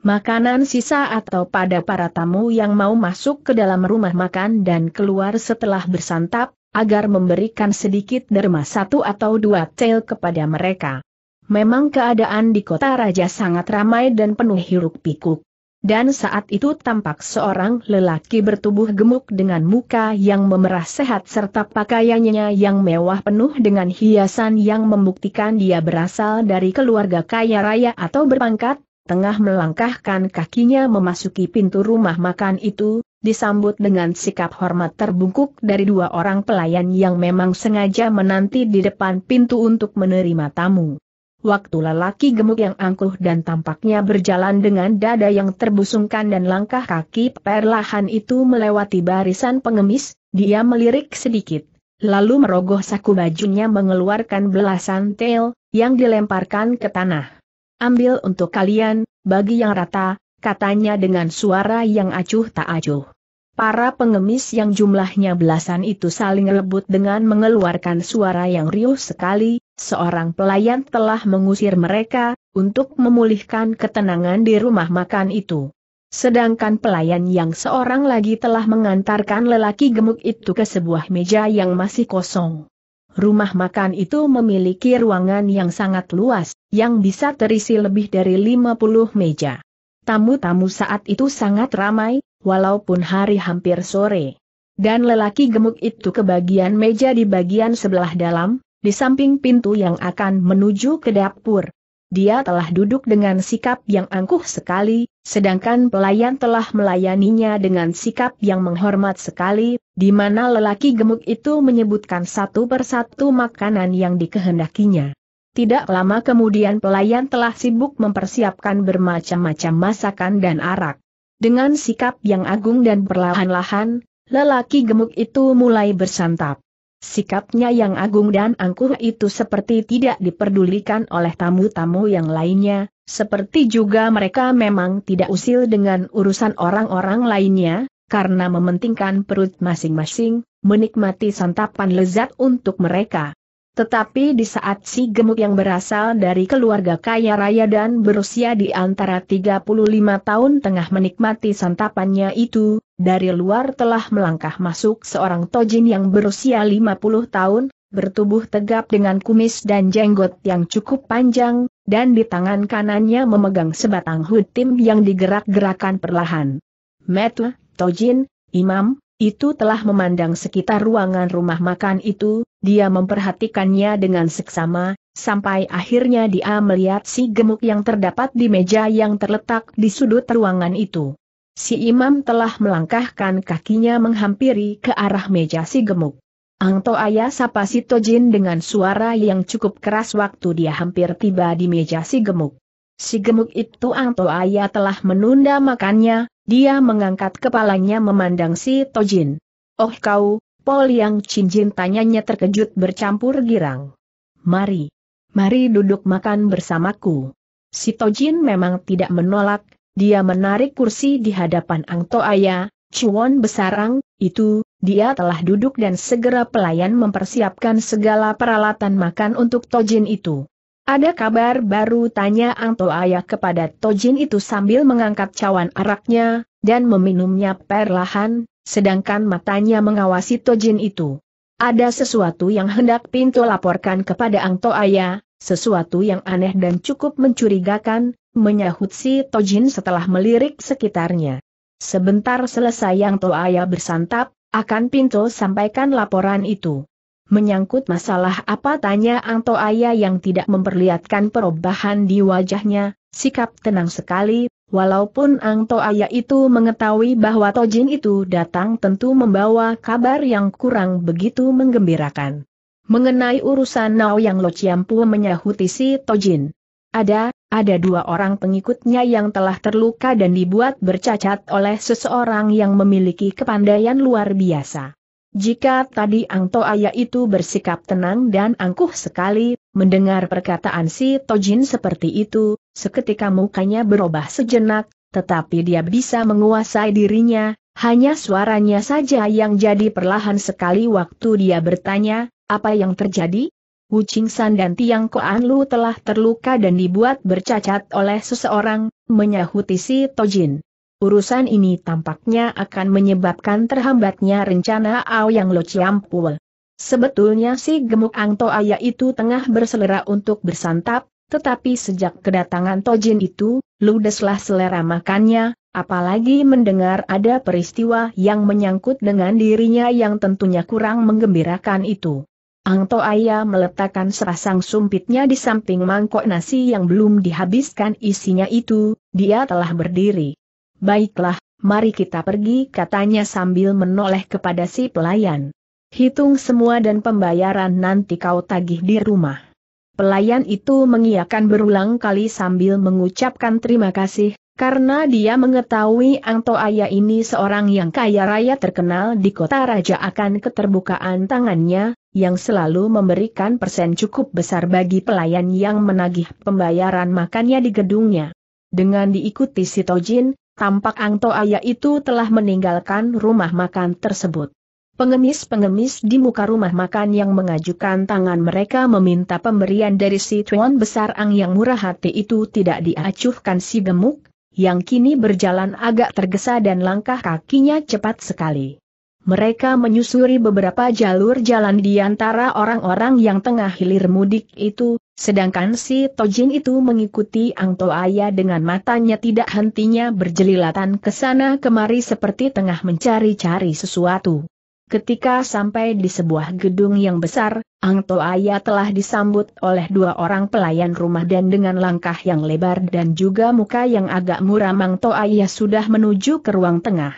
makanan sisa atau pada para tamu yang mau masuk ke dalam rumah makan dan keluar setelah bersantap, agar memberikan sedikit derma satu atau dua tail kepada mereka. Memang keadaan di kota raja sangat ramai dan penuh hiruk pikuk. Dan saat itu tampak seorang lelaki bertubuh gemuk dengan muka yang memerah sehat serta pakaiannya yang mewah penuh dengan hiasan yang membuktikan dia berasal dari keluarga kaya raya atau berpangkat, tengah melangkahkan kakinya memasuki pintu rumah makan itu, disambut dengan sikap hormat terbungkuk dari dua orang pelayan yang memang sengaja menanti di depan pintu untuk menerima tamu. Waktu lelaki gemuk yang angkuh dan tampaknya berjalan dengan dada yang terbusungkan dan langkah kaki perlahan itu melewati barisan pengemis, dia melirik sedikit, lalu merogoh saku bajunya mengeluarkan belasan tel, yang dilemparkan ke tanah. Ambil untuk kalian, bagi yang rata, katanya dengan suara yang acuh tak acuh. Para pengemis yang jumlahnya belasan itu saling rebut dengan mengeluarkan suara yang riuh sekali, seorang pelayan telah mengusir mereka, untuk memulihkan ketenangan di rumah makan itu. Sedangkan pelayan yang seorang lagi telah mengantarkan lelaki gemuk itu ke sebuah meja yang masih kosong. Rumah makan itu memiliki ruangan yang sangat luas, yang bisa terisi lebih dari 50 meja. Tamu-tamu saat itu sangat ramai, walaupun hari hampir sore. Dan lelaki gemuk itu ke bagian meja di bagian sebelah dalam, di samping pintu yang akan menuju ke dapur, dia telah duduk dengan sikap yang angkuh sekali, sedangkan pelayan telah melayaninya dengan sikap yang menghormat sekali, di mana lelaki gemuk itu menyebutkan satu persatu makanan yang dikehendakinya. Tidak lama kemudian pelayan telah sibuk mempersiapkan bermacam-macam masakan dan arak. Dengan sikap yang agung dan perlahan-lahan, lelaki gemuk itu mulai bersantap. Sikapnya yang agung dan angkuh itu seperti tidak diperdulikan oleh tamu-tamu yang lainnya, seperti juga mereka memang tidak usil dengan urusan orang-orang lainnya, karena mementingkan perut masing-masing, menikmati santapan lezat untuk mereka. Tetapi di saat si gemuk yang berasal dari keluarga kaya raya dan berusia di antara 35 tahun tengah menikmati santapannya itu, dari luar telah melangkah masuk seorang tojin yang berusia 50 tahun, bertubuh tegap dengan kumis dan jenggot yang cukup panjang, dan di tangan kanannya memegang sebatang hutim yang digerak-gerakan perlahan. Metu, tojin, imam, itu telah memandang sekitar ruangan rumah makan itu, dia memperhatikannya dengan seksama, sampai akhirnya dia melihat si gemuk yang terdapat di meja yang terletak di sudut ruangan itu. Si imam telah melangkahkan kakinya menghampiri ke arah meja si gemuk. Angto Ayah sapa si Tojin dengan suara yang cukup keras waktu dia hampir tiba di meja si gemuk. Si gemuk itu Angto Ayah telah menunda makannya, dia mengangkat kepalanya memandang si Tojin. Oh kau, Pol yang cincin tanyanya terkejut bercampur girang. Mari. Mari duduk makan bersamaku. Si Tojin memang tidak menolak, dia menarik kursi di hadapan Ang Toaya, Chuan Besarang, itu, dia telah duduk dan segera pelayan mempersiapkan segala peralatan makan untuk Tojin itu. Ada kabar baru tanya Ang Toaya kepada Tojin itu sambil mengangkat cawan araknya, dan meminumnya perlahan, sedangkan matanya mengawasi Tojin itu. Ada sesuatu yang hendak Pinto laporkan kepada Ang Toaya, sesuatu yang aneh dan cukup mencurigakan, menyahut si Tojin setelah melirik sekitarnya. Sebentar selesai Ang Toaya bersantap, akan Pinto sampaikan laporan itu. Menyangkut masalah apa tanya Ang Toaya yang tidak memperlihatkan perubahan di wajahnya, sikap tenang sekali, Walaupun Ang Toaya itu mengetahui bahwa Tojin itu datang tentu membawa kabar yang kurang begitu menggembirakan. Mengenai urusan Nao Yang Lo Ciampu menyahuti si Tojin. Ada, ada dua orang pengikutnya yang telah terluka dan dibuat bercacat oleh seseorang yang memiliki kepandaian luar biasa. Jika tadi Ang Toaya itu bersikap tenang dan angkuh sekali, mendengar perkataan si Tojin seperti itu, Seketika mukanya berubah sejenak, tetapi dia bisa menguasai dirinya, hanya suaranya saja yang jadi perlahan sekali waktu dia bertanya, apa yang terjadi? Wu Qingsan dan Tiang Koan Lu telah terluka dan dibuat bercacat oleh seseorang, menyahuti si Tojin. Urusan ini tampaknya akan menyebabkan terhambatnya rencana Ao Yang Lo Chiampul. Sebetulnya si gemuk Ang Aya itu tengah berselera untuk bersantap, tetapi sejak kedatangan Tojin itu, ludeslah selera makannya, apalagi mendengar ada peristiwa yang menyangkut dengan dirinya yang tentunya kurang menggembirakan itu. Ang Toaya meletakkan serasang sumpitnya di samping mangkok nasi yang belum dihabiskan isinya itu, dia telah berdiri. Baiklah, mari kita pergi katanya sambil menoleh kepada si pelayan. Hitung semua dan pembayaran nanti kau tagih di rumah. Pelayan itu mengiyakan berulang kali sambil mengucapkan terima kasih, karena dia mengetahui Angto Toaya ini seorang yang kaya raya terkenal di kota raja akan keterbukaan tangannya, yang selalu memberikan persen cukup besar bagi pelayan yang menagih pembayaran makannya di gedungnya. Dengan diikuti Sitojin, tampak Angto Toaya itu telah meninggalkan rumah makan tersebut. Pengemis-pengemis di muka rumah makan yang mengajukan tangan mereka meminta pemberian dari si tuan besar Ang yang murah hati itu tidak diacuhkan si gemuk, yang kini berjalan agak tergesa dan langkah kakinya cepat sekali. Mereka menyusuri beberapa jalur jalan di antara orang-orang yang tengah hilir mudik itu, sedangkan si Tojin itu mengikuti Ang Toaya dengan matanya tidak hentinya berjelilatan ke sana kemari seperti tengah mencari-cari sesuatu. Ketika sampai di sebuah gedung yang besar, Ang Toaya telah disambut oleh dua orang pelayan rumah dan dengan langkah yang lebar dan juga muka yang agak muram Ang Toaya sudah menuju ke ruang tengah.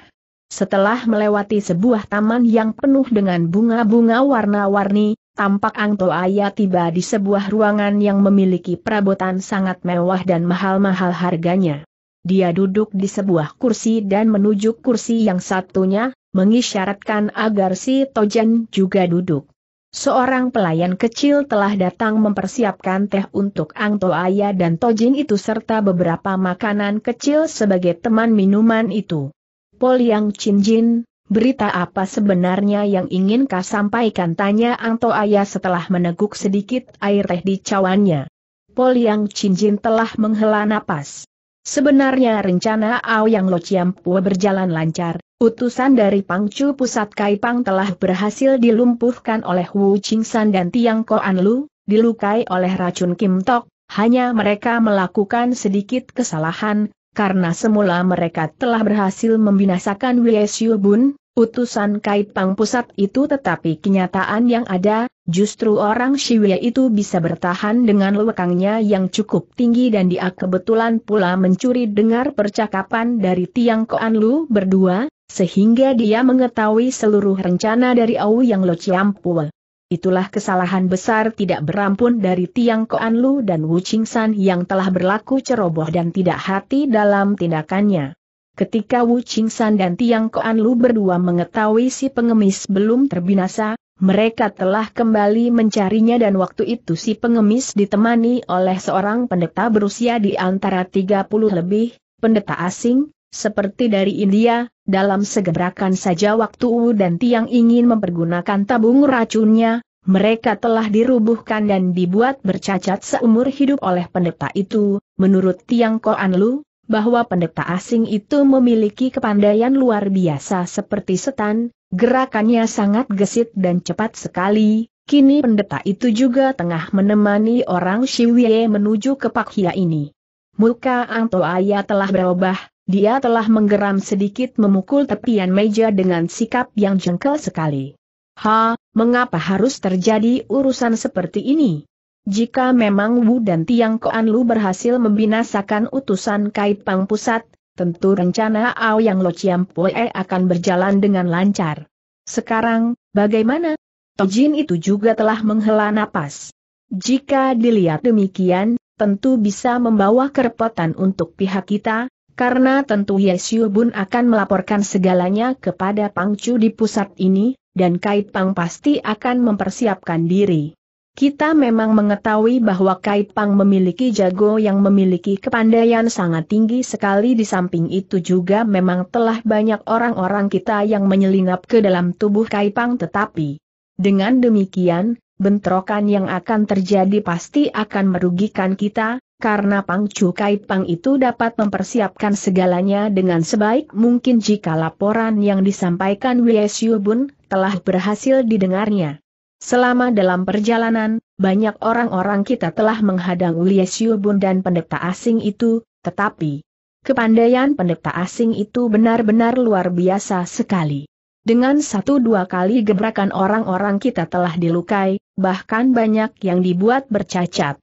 Setelah melewati sebuah taman yang penuh dengan bunga-bunga warna-warni, tampak Ang Toaya tiba di sebuah ruangan yang memiliki perabotan sangat mewah dan mahal-mahal harganya. Dia duduk di sebuah kursi dan menuju kursi yang satunya, mengisyaratkan agar si Tojan juga duduk. Seorang pelayan kecil telah datang mempersiapkan teh untuk Ang Toaya dan Tojin itu serta beberapa makanan kecil sebagai teman minuman itu. Pol Yang Chinjin, berita apa sebenarnya yang ingin kau sampaikan tanya Ang Toaya setelah meneguk sedikit air teh di cawannya. Pol Yang Chinjin telah menghela napas. Sebenarnya rencana Ao Yang Lo Chiam Pua berjalan lancar, Utusan dari Pangcu Pusat Kaipang telah berhasil dilumpuhkan oleh Wu Qingshan dan Tiang Koan Lu, dilukai oleh racun Kim Tok, hanya mereka melakukan sedikit kesalahan, karena semula mereka telah berhasil membinasakan Wei Bun, utusan Kaipang Pusat itu tetapi kenyataan yang ada, justru orang Shi Wei itu bisa bertahan dengan lewekangnya yang cukup tinggi dan dia kebetulan pula mencuri dengar percakapan dari Tiang Koan Lu berdua, sehingga dia mengetahui seluruh rencana dari Au yang Lo Chiampue. Itulah kesalahan besar tidak berampun dari Tiang Koan Lu dan Wu Ching San yang telah berlaku ceroboh dan tidak hati dalam tindakannya. Ketika Wu Ching San dan Tiang Koan Lu berdua mengetahui si pengemis belum terbinasa, mereka telah kembali mencarinya dan waktu itu si pengemis ditemani oleh seorang pendeta berusia di antara 30 lebih, pendeta asing, seperti dari India, dalam segerakan saja waktu Wu dan Tiang ingin mempergunakan tabung racunnya, mereka telah dirubuhkan dan dibuat bercacat seumur hidup oleh pendeta itu, menurut Tiang Koan Lu, bahwa pendeta asing itu memiliki kepandaian luar biasa seperti setan, gerakannya sangat gesit dan cepat sekali, kini pendeta itu juga tengah menemani orang Shiwie menuju ke Pakhia ini. Muka Ang Toaya telah berubah, dia telah menggeram sedikit memukul tepian meja dengan sikap yang jengkel sekali. Ha, mengapa harus terjadi urusan seperti ini? Jika memang Wu dan Tiang Koan Lu berhasil membinasakan utusan Kait Pang Pusat, tentu rencana Ao Yang Lo Chiam Poe akan berjalan dengan lancar. Sekarang, bagaimana? Tojin itu juga telah menghela napas. Jika dilihat demikian, tentu bisa membawa kerepotan untuk pihak kita, karena tentu Yesyu Bun akan melaporkan segalanya kepada Pang Chu di pusat ini, dan Kait Pang pasti akan mempersiapkan diri. Kita memang mengetahui bahwa Kait Pang memiliki jago yang memiliki kepandaian sangat tinggi sekali di samping itu juga memang telah banyak orang-orang kita yang menyelinap ke dalam tubuh Kait Pang tetapi dengan demikian, bentrokan yang akan terjadi pasti akan merugikan kita, karena Pang Chu Kai Pang itu dapat mempersiapkan segalanya dengan sebaik mungkin jika laporan yang disampaikan Xiu Bun telah berhasil didengarnya. Selama dalam perjalanan, banyak orang-orang kita telah menghadang Xiu Bun dan pendeta asing itu, tetapi kepandaian pendeta asing itu benar-benar luar biasa sekali. Dengan satu dua kali gebrakan orang-orang kita telah dilukai, bahkan banyak yang dibuat bercacat.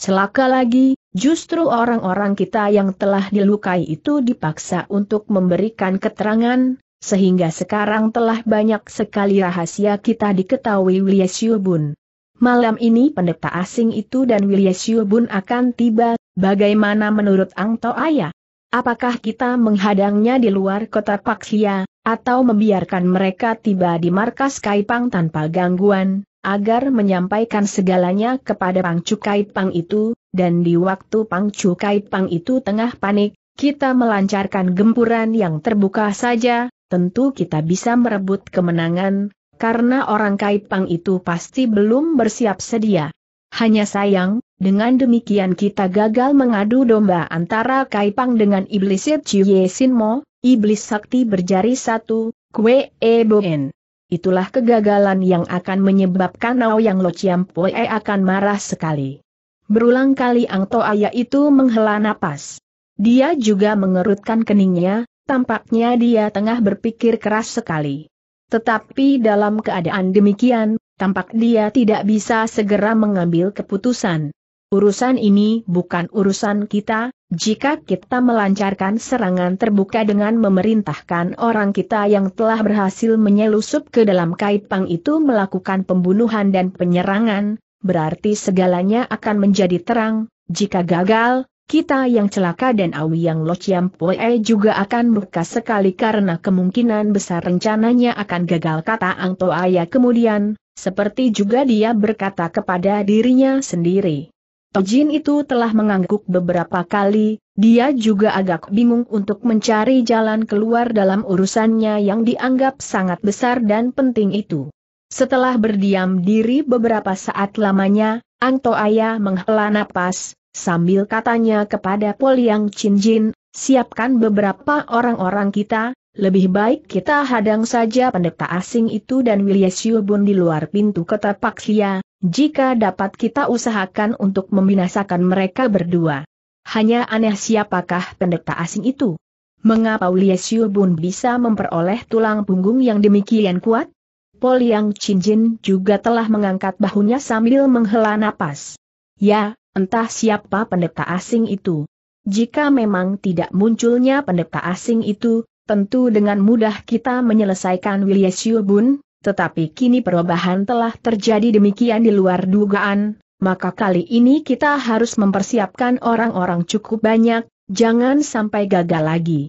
Celaka lagi, Justru orang-orang kita yang telah dilukai itu dipaksa untuk memberikan keterangan, sehingga sekarang telah banyak sekali rahasia kita diketahui William Bun. Malam ini pendeta asing itu dan William Bun akan tiba, bagaimana menurut Ang Ayah? Apakah kita menghadangnya di luar kota Paksia, atau membiarkan mereka tiba di markas Kaipang tanpa gangguan? agar menyampaikan segalanya kepada Pang Cukai Pang itu, dan di waktu Pang Cukai Pang itu tengah panik, kita melancarkan gempuran yang terbuka saja, tentu kita bisa merebut kemenangan, karena orang Pang itu pasti belum bersiap sedia. Hanya sayang, dengan demikian kita gagal mengadu domba antara Pang dengan Iblis Chie Mo, Iblis Sakti berjari satu, Kwe Eboen itulah kegagalan yang akan menyebabkan Yang Lo Chiam Poe akan marah sekali. Berulang kali Ang Toaya itu menghela napas. Dia juga mengerutkan keningnya, tampaknya dia tengah berpikir keras sekali. Tetapi dalam keadaan demikian, tampak dia tidak bisa segera mengambil keputusan. Urusan ini bukan urusan kita, jika kita melancarkan serangan terbuka dengan memerintahkan orang kita yang telah berhasil menyelusup ke dalam kaipang itu melakukan pembunuhan dan penyerangan, berarti segalanya akan menjadi terang, jika gagal, kita yang celaka dan Awi yang Lo Chiam Poe juga akan murka sekali karena kemungkinan besar rencananya akan gagal kata Ang Toaya kemudian, seperti juga dia berkata kepada dirinya sendiri. Jin itu telah mengangguk beberapa kali, dia juga agak bingung untuk mencari jalan keluar dalam urusannya yang dianggap sangat besar dan penting itu. Setelah berdiam diri beberapa saat lamanya, Ang Toaya menghela napas, sambil katanya kepada Poliang Chin Jin, siapkan beberapa orang-orang kita, lebih baik kita hadang saja pendeta asing itu dan William Bun di luar pintu kota Paksia, jika dapat kita usahakan untuk membinasakan mereka berdua. Hanya aneh siapakah pendeta asing itu? Mengapa Lia Bun bisa memperoleh tulang punggung yang demikian kuat? Pol Yang Cinjin juga telah mengangkat bahunya sambil menghela napas. Ya, entah siapa pendeta asing itu. Jika memang tidak munculnya pendeta asing itu, tentu dengan mudah kita menyelesaikan Wilyesu Bun, tetapi kini perubahan telah terjadi demikian di luar dugaan, maka kali ini kita harus mempersiapkan orang-orang cukup banyak, jangan sampai gagal lagi.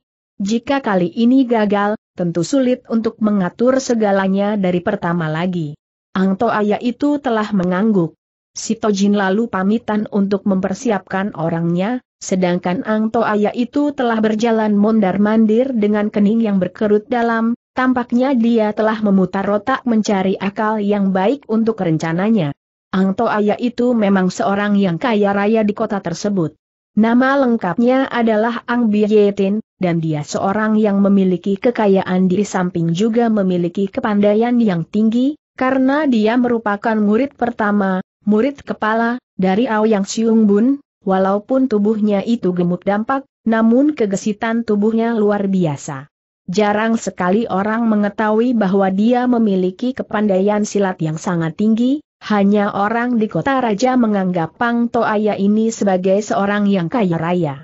Jika kali ini gagal, tentu sulit untuk mengatur segalanya dari pertama lagi. Ang Toaya itu telah mengangguk. Si Jin lalu pamitan untuk mempersiapkan orangnya, sedangkan Ang Toaya itu telah berjalan mondar-mandir dengan kening yang berkerut dalam, Tampaknya dia telah memutar otak mencari akal yang baik untuk rencananya. Ang Toaya itu memang seorang yang kaya raya di kota tersebut. Nama lengkapnya adalah Ang Bietin, dan dia seorang yang memiliki kekayaan di samping juga memiliki kepandaian yang tinggi, karena dia merupakan murid pertama, murid kepala, dari Aoyang Siung Bun, walaupun tubuhnya itu gemuk dampak, namun kegesitan tubuhnya luar biasa. Jarang sekali orang mengetahui bahwa dia memiliki kepandaian silat yang sangat tinggi, hanya orang di kota raja menganggap Pang Toaya ini sebagai seorang yang kaya raya.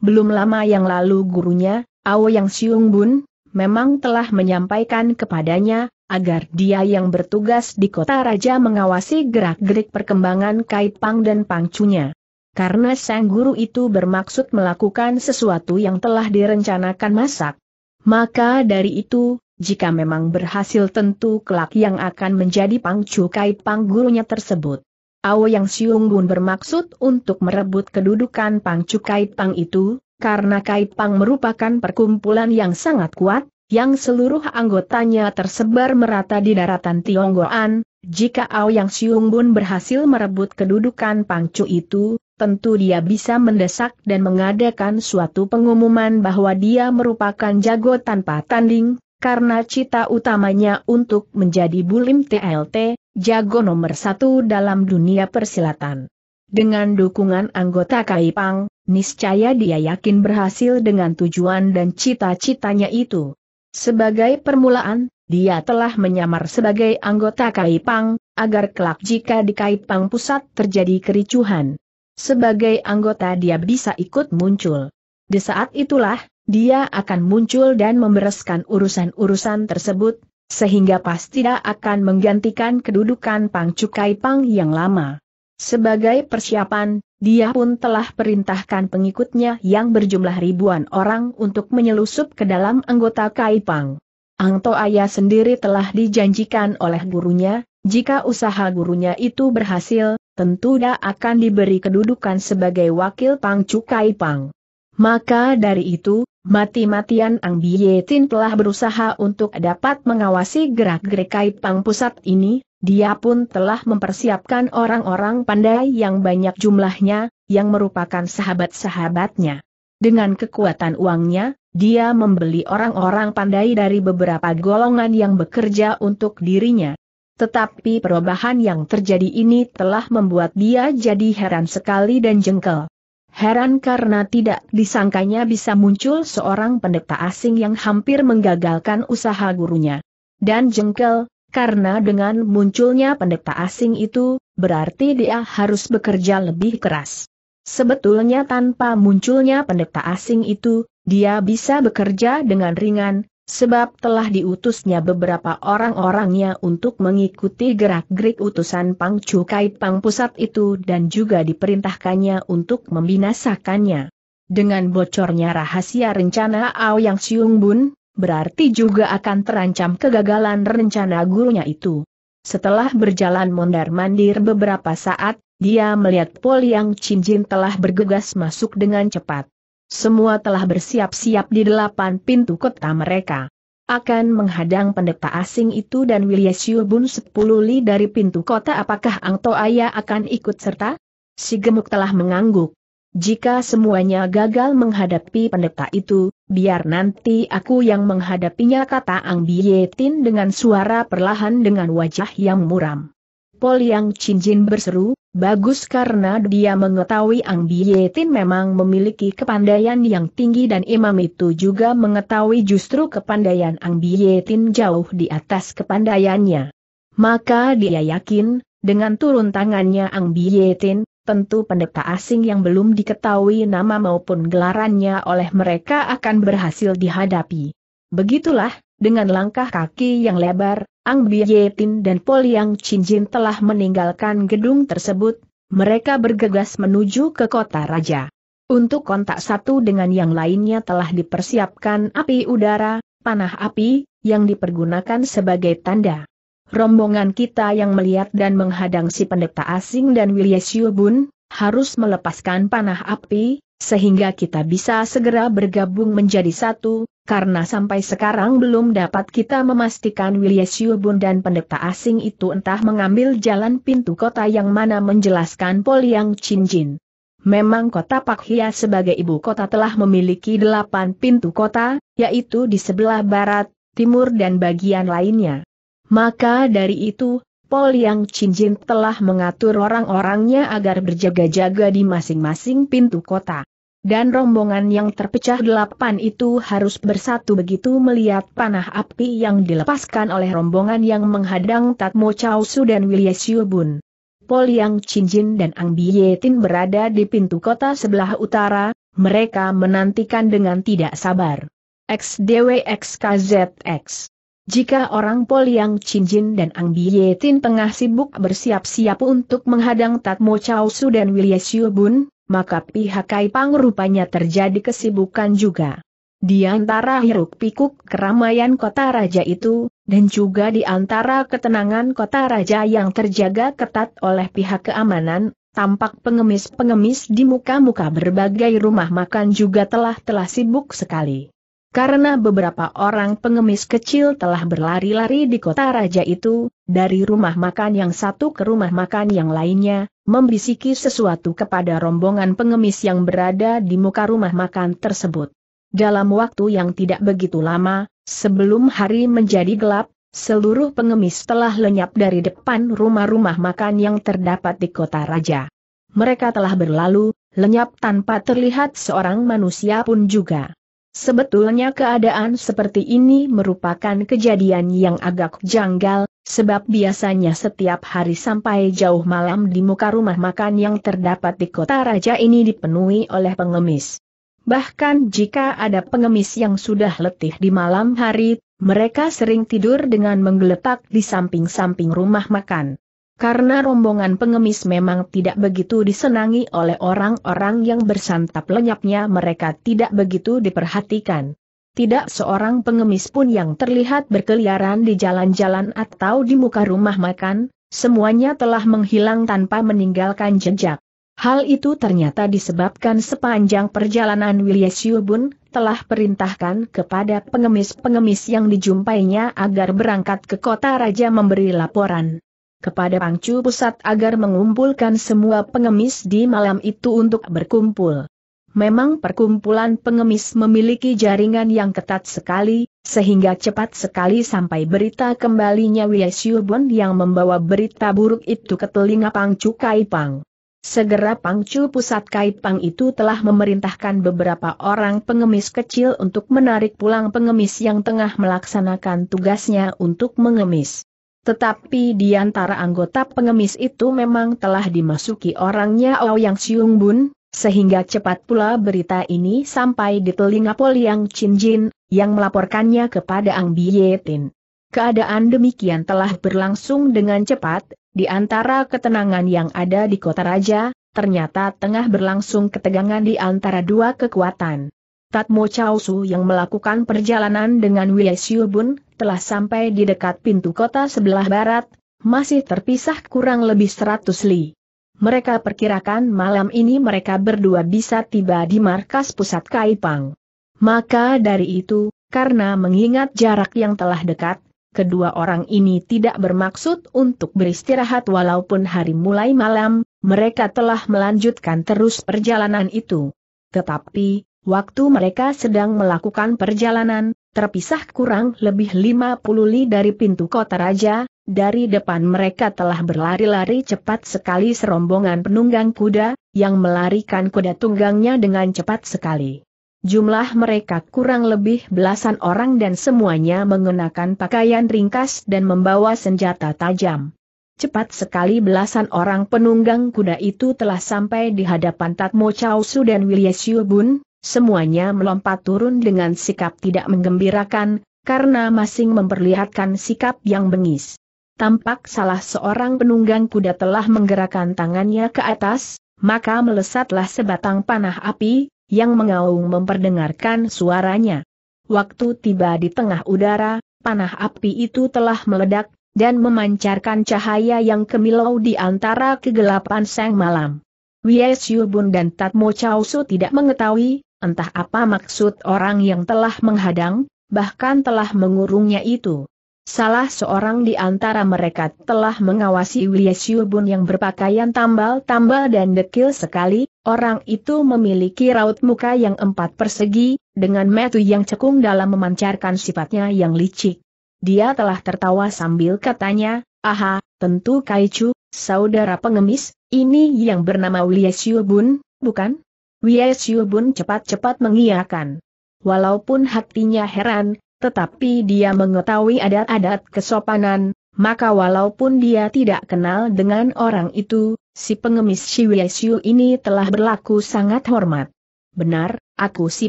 Belum lama yang lalu gurunya, Ao Yang Siung Bun, memang telah menyampaikan kepadanya, agar dia yang bertugas di kota raja mengawasi gerak-gerik perkembangan Kait Pang dan Pangcunya. Karena sang guru itu bermaksud melakukan sesuatu yang telah direncanakan masak, maka dari itu, jika memang berhasil tentu kelak yang akan menjadi pangcukai kai panggurunya tersebut. Ao Yang Siung Bun bermaksud untuk merebut kedudukan pangcukai pang itu, karena kai pang merupakan perkumpulan yang sangat kuat, yang seluruh anggotanya tersebar merata di daratan Tionggoan, jika Aoyang Siung Bun berhasil merebut kedudukan pangcu itu, tentu dia bisa mendesak dan mengadakan suatu pengumuman bahwa dia merupakan jago tanpa tanding, karena cita utamanya untuk menjadi bulim TLT, jago nomor satu dalam dunia persilatan. Dengan dukungan anggota Kaipang, niscaya dia yakin berhasil dengan tujuan dan cita-citanya itu. Sebagai permulaan, dia telah menyamar sebagai anggota Kaipang, agar kelak jika di Kaipang pusat terjadi kericuhan. Sebagai anggota dia bisa ikut muncul. Di saat itulah, dia akan muncul dan membereskan urusan-urusan tersebut, sehingga pasti akan menggantikan kedudukan Pang Cukai Pang yang lama. Sebagai persiapan, dia pun telah perintahkan pengikutnya yang berjumlah ribuan orang untuk menyelusup ke dalam anggota Kaipang. Angto Ayah sendiri telah dijanjikan oleh gurunya, jika usaha gurunya itu berhasil, tentu dia akan diberi kedudukan sebagai wakil Pang Cukai Pang. Maka dari itu, mati-matian Ang Bietin telah berusaha untuk dapat mengawasi gerak-gerik Kai Pang pusat ini, dia pun telah mempersiapkan orang-orang pandai yang banyak jumlahnya, yang merupakan sahabat-sahabatnya. Dengan kekuatan uangnya, dia membeli orang-orang pandai dari beberapa golongan yang bekerja untuk dirinya. Tetapi perubahan yang terjadi ini telah membuat dia jadi heran sekali dan jengkel. Heran karena tidak disangkanya bisa muncul seorang pendeta asing yang hampir menggagalkan usaha gurunya. Dan jengkel, karena dengan munculnya pendeta asing itu, berarti dia harus bekerja lebih keras. Sebetulnya tanpa munculnya pendeta asing itu, dia bisa bekerja dengan ringan, sebab telah diutusnya beberapa orang-orangnya untuk mengikuti gerak-gerik utusan Pang Cukai Pang Pusat itu dan juga diperintahkannya untuk membinasakannya. Dengan bocornya rahasia rencana Ao Yang Siung Bun, berarti juga akan terancam kegagalan rencana gurunya itu. Setelah berjalan mondar-mandir beberapa saat, dia melihat Pol yang cincin telah bergegas masuk dengan cepat. Semua telah bersiap-siap di delapan pintu kota mereka. Akan menghadang pendeta asing itu dan Wilyesu Bun sepuluh li dari pintu kota apakah Ang Toaya akan ikut serta? Si gemuk telah mengangguk. Jika semuanya gagal menghadapi pendeta itu, biar nanti aku yang menghadapinya kata Ang Bietin dengan suara perlahan dengan wajah yang muram. Pol Yang Jin berseru, Bagus karena dia mengetahui Ang Bietin memang memiliki kepandaian yang tinggi dan imam itu juga mengetahui justru kepandaian Ang Bietin jauh di atas kepandaiannya. Maka dia yakin, dengan turun tangannya Ang Bietin, tentu pendeta asing yang belum diketahui nama maupun gelarannya oleh mereka akan berhasil dihadapi. Begitulah, dengan langkah kaki yang lebar, Ang Bietin dan Poliang Cinjin telah meninggalkan gedung tersebut, mereka bergegas menuju ke kota raja. Untuk kontak satu dengan yang lainnya telah dipersiapkan api udara, panah api, yang dipergunakan sebagai tanda. Rombongan kita yang melihat dan menghadang si pendeta asing dan Wilyesyu Bun, harus melepaskan panah api, sehingga kita bisa segera bergabung menjadi satu, karena sampai sekarang belum dapat kita memastikan William Yubun dan pendeta asing itu entah mengambil jalan pintu kota yang mana menjelaskan Poliang Chinjin. Memang kota Pak Hia sebagai ibu kota telah memiliki delapan pintu kota, yaitu di sebelah barat, timur dan bagian lainnya. Maka dari itu, Pol yang Jin telah mengatur orang-orangnya agar berjaga-jaga di masing-masing pintu kota. Dan rombongan yang terpecah delapan itu harus bersatu begitu melihat panah api yang dilepaskan oleh rombongan yang menghadang Tatmo Chow Su dan Wilye Siu Bun. Pol Yang Jin dan Ang Bietin berada di pintu kota sebelah utara, mereka menantikan dengan tidak sabar. XDWXKZX jika orang Pol yang Jin dan Ang Bietin tengah sibuk bersiap-siap untuk menghadang Tatmo Chow Su dan Wilye Siu Bun, maka pihak Kaipang rupanya terjadi kesibukan juga. Di antara hiruk pikuk keramaian kota raja itu, dan juga di antara ketenangan kota raja yang terjaga ketat oleh pihak keamanan, tampak pengemis-pengemis di muka-muka berbagai rumah makan juga telah-telah sibuk sekali. Karena beberapa orang pengemis kecil telah berlari-lari di kota raja itu, dari rumah makan yang satu ke rumah makan yang lainnya, membisiki sesuatu kepada rombongan pengemis yang berada di muka rumah makan tersebut. Dalam waktu yang tidak begitu lama, sebelum hari menjadi gelap, seluruh pengemis telah lenyap dari depan rumah-rumah makan yang terdapat di kota raja. Mereka telah berlalu, lenyap tanpa terlihat seorang manusia pun juga. Sebetulnya keadaan seperti ini merupakan kejadian yang agak janggal, sebab biasanya setiap hari sampai jauh malam di muka rumah makan yang terdapat di kota raja ini dipenuhi oleh pengemis. Bahkan jika ada pengemis yang sudah letih di malam hari, mereka sering tidur dengan menggeletak di samping-samping rumah makan. Karena rombongan pengemis memang tidak begitu disenangi oleh orang-orang yang bersantap lenyapnya mereka tidak begitu diperhatikan. Tidak seorang pengemis pun yang terlihat berkeliaran di jalan-jalan atau di muka rumah makan, semuanya telah menghilang tanpa meninggalkan jejak. Hal itu ternyata disebabkan sepanjang perjalanan William Yubun telah perintahkan kepada pengemis-pengemis yang dijumpainya agar berangkat ke kota raja memberi laporan kepada Pangcu Pusat agar mengumpulkan semua pengemis di malam itu untuk berkumpul. Memang perkumpulan pengemis memiliki jaringan yang ketat sekali, sehingga cepat sekali sampai berita kembalinya Wiesyubun yang membawa berita buruk itu ke telinga Pangcu Kaipang. Segera Pangcu Pusat Kaipang itu telah memerintahkan beberapa orang pengemis kecil untuk menarik pulang pengemis yang tengah melaksanakan tugasnya untuk mengemis. Tetapi di antara anggota pengemis itu memang telah dimasuki orangnya Yang Siung Bun, sehingga cepat pula berita ini sampai di telinga Poliang Chin Jin, yang melaporkannya kepada Ang Bietin. Keadaan demikian telah berlangsung dengan cepat, di antara ketenangan yang ada di kota raja, ternyata tengah berlangsung ketegangan di antara dua kekuatan. Tatmo Chao Su yang melakukan perjalanan dengan Wei Xiu Bun telah sampai di dekat pintu kota sebelah barat, masih terpisah kurang lebih seratus li. Mereka perkirakan malam ini mereka berdua bisa tiba di markas pusat Kaipang. Maka dari itu, karena mengingat jarak yang telah dekat, kedua orang ini tidak bermaksud untuk beristirahat walaupun hari mulai malam, mereka telah melanjutkan terus perjalanan itu. Tetapi, Waktu mereka sedang melakukan perjalanan, terpisah kurang lebih 50 li dari pintu kota raja, dari depan mereka telah berlari-lari cepat sekali serombongan penunggang kuda, yang melarikan kuda tunggangnya dengan cepat sekali. Jumlah mereka kurang lebih belasan orang dan semuanya mengenakan pakaian ringkas dan membawa senjata tajam. Cepat sekali belasan orang penunggang kuda itu telah sampai di hadapan Tatmo Chausu dan Wilye Bun, Semuanya melompat turun dengan sikap tidak menggembirakan, karena masing memperlihatkan sikap yang bengis. Tampak salah seorang penunggang kuda telah menggerakkan tangannya ke atas, maka melesatlah sebatang panah api, yang mengaung memperdengarkan suaranya. Waktu tiba di tengah udara, panah api itu telah meledak, dan memancarkan cahaya yang kemilau di antara kegelapan sang malam. Wies dan Tatmo Chausu tidak mengetahui, Entah apa maksud orang yang telah menghadang, bahkan telah mengurungnya itu. Salah seorang di antara mereka telah mengawasi Wilyasyu Bun yang berpakaian tambal-tambal dan dekil sekali, orang itu memiliki raut muka yang empat persegi, dengan metu yang cekung dalam memancarkan sifatnya yang licik. Dia telah tertawa sambil katanya, aha, tentu Kaichu, saudara pengemis, ini yang bernama Wilyasyu Bun, bukan? Wei Bun cepat-cepat mengiyakan. Walaupun hatinya heran, tetapi dia mengetahui adat-adat kesopanan, maka walaupun dia tidak kenal dengan orang itu, si pengemis Yu ini telah berlaku sangat hormat. Benar, aku si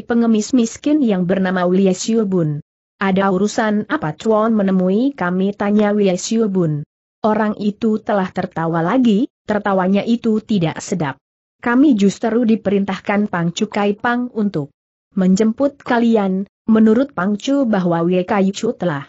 pengemis miskin yang bernama Wiesiu Bun. Ada urusan apa Chuan menemui kami tanya Wiesiu Bun. Orang itu telah tertawa lagi, tertawanya itu tidak sedap. Kami justru diperintahkan Pang Cukai Pang untuk menjemput kalian, menurut Pang Cu bahwa Wekai Chu telah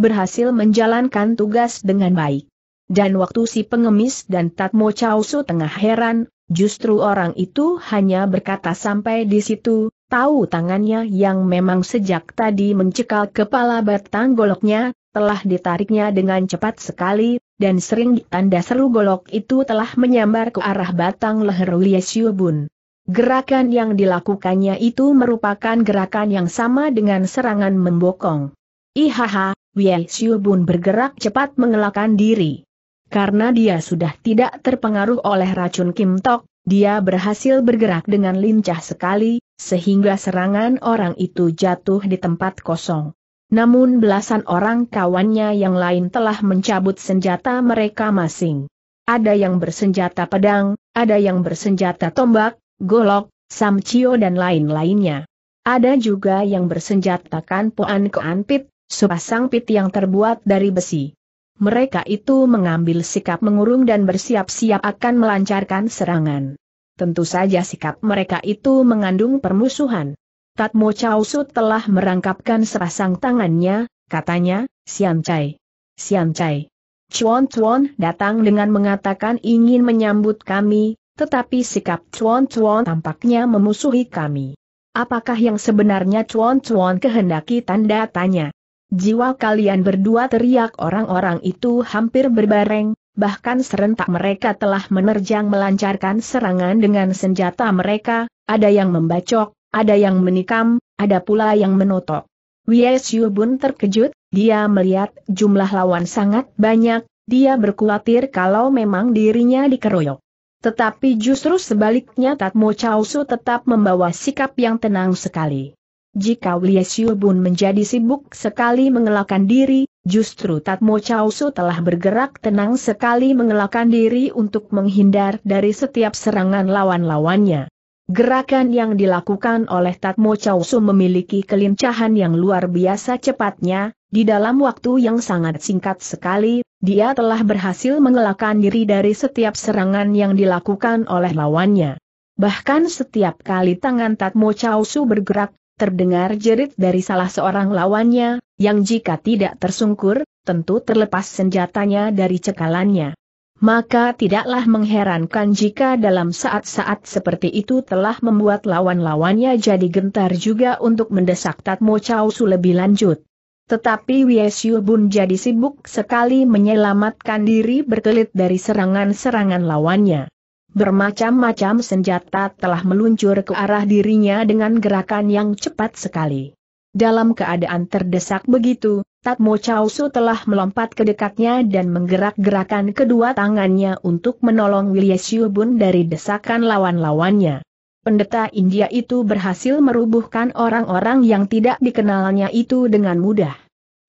berhasil menjalankan tugas dengan baik. Dan waktu si pengemis dan Tatmo Chao Su tengah heran, justru orang itu hanya berkata sampai di situ, tahu tangannya yang memang sejak tadi mencekal kepala batang goloknya, telah ditariknya dengan cepat sekali, dan sering tanda seru golok itu telah menyambar ke arah batang leher Lie Bun. Gerakan yang dilakukannya itu merupakan gerakan yang sama dengan serangan membokong. Ihaha, Lie Bun bergerak cepat mengelakkan diri. Karena dia sudah tidak terpengaruh oleh racun Kim Tok, dia berhasil bergerak dengan lincah sekali, sehingga serangan orang itu jatuh di tempat kosong. Namun belasan orang kawannya yang lain telah mencabut senjata mereka masing. Ada yang bersenjata pedang, ada yang bersenjata tombak, golok, samcio dan lain-lainnya. Ada juga yang bersenjata kanpoan keanpit, sepasang pit yang terbuat dari besi. Mereka itu mengambil sikap mengurung dan bersiap-siap akan melancarkan serangan. Tentu saja sikap mereka itu mengandung permusuhan. Tatmo Chausu telah merangkapkan sepasang tangannya, katanya, Sian Chai. Sian Chai. Chuan Chuan datang dengan mengatakan ingin menyambut kami, tetapi sikap Chuan Chuan tampaknya memusuhi kami. Apakah yang sebenarnya Chuan Chuan kehendaki tanda tanya? Jiwa kalian berdua teriak orang-orang itu hampir berbareng, bahkan serentak mereka telah menerjang melancarkan serangan dengan senjata mereka, ada yang membacok, ada yang menikam, ada pula yang menotok. Wiesyu Bun terkejut, dia melihat jumlah lawan sangat banyak, dia berkhawatir kalau memang dirinya dikeroyok. Tetapi justru sebaliknya Tatmo Su tetap membawa sikap yang tenang sekali. Jika Wiesyu Bun menjadi sibuk sekali mengelakkan diri, justru Tatmo Su telah bergerak tenang sekali mengelakkan diri untuk menghindar dari setiap serangan lawan-lawannya. Gerakan yang dilakukan oleh Tatmo Chausu memiliki kelincahan yang luar biasa cepatnya, di dalam waktu yang sangat singkat sekali, dia telah berhasil mengelakkan diri dari setiap serangan yang dilakukan oleh lawannya. Bahkan setiap kali tangan Tatmo Chausu bergerak, terdengar jerit dari salah seorang lawannya, yang jika tidak tersungkur, tentu terlepas senjatanya dari cekalannya maka tidaklah mengherankan jika dalam saat-saat seperti itu telah membuat lawan-lawannya jadi gentar juga untuk mendesak Tatmo Chow Su lebih lanjut. Tetapi Wiesyu Bun jadi sibuk sekali menyelamatkan diri berkelit dari serangan-serangan lawannya. Bermacam-macam senjata telah meluncur ke arah dirinya dengan gerakan yang cepat sekali. Dalam keadaan terdesak begitu, Tatmo Chausu telah melompat ke dekatnya dan menggerak-gerakan kedua tangannya untuk menolong Wilye Bun dari desakan lawan-lawannya. Pendeta India itu berhasil merubuhkan orang-orang yang tidak dikenalnya itu dengan mudah.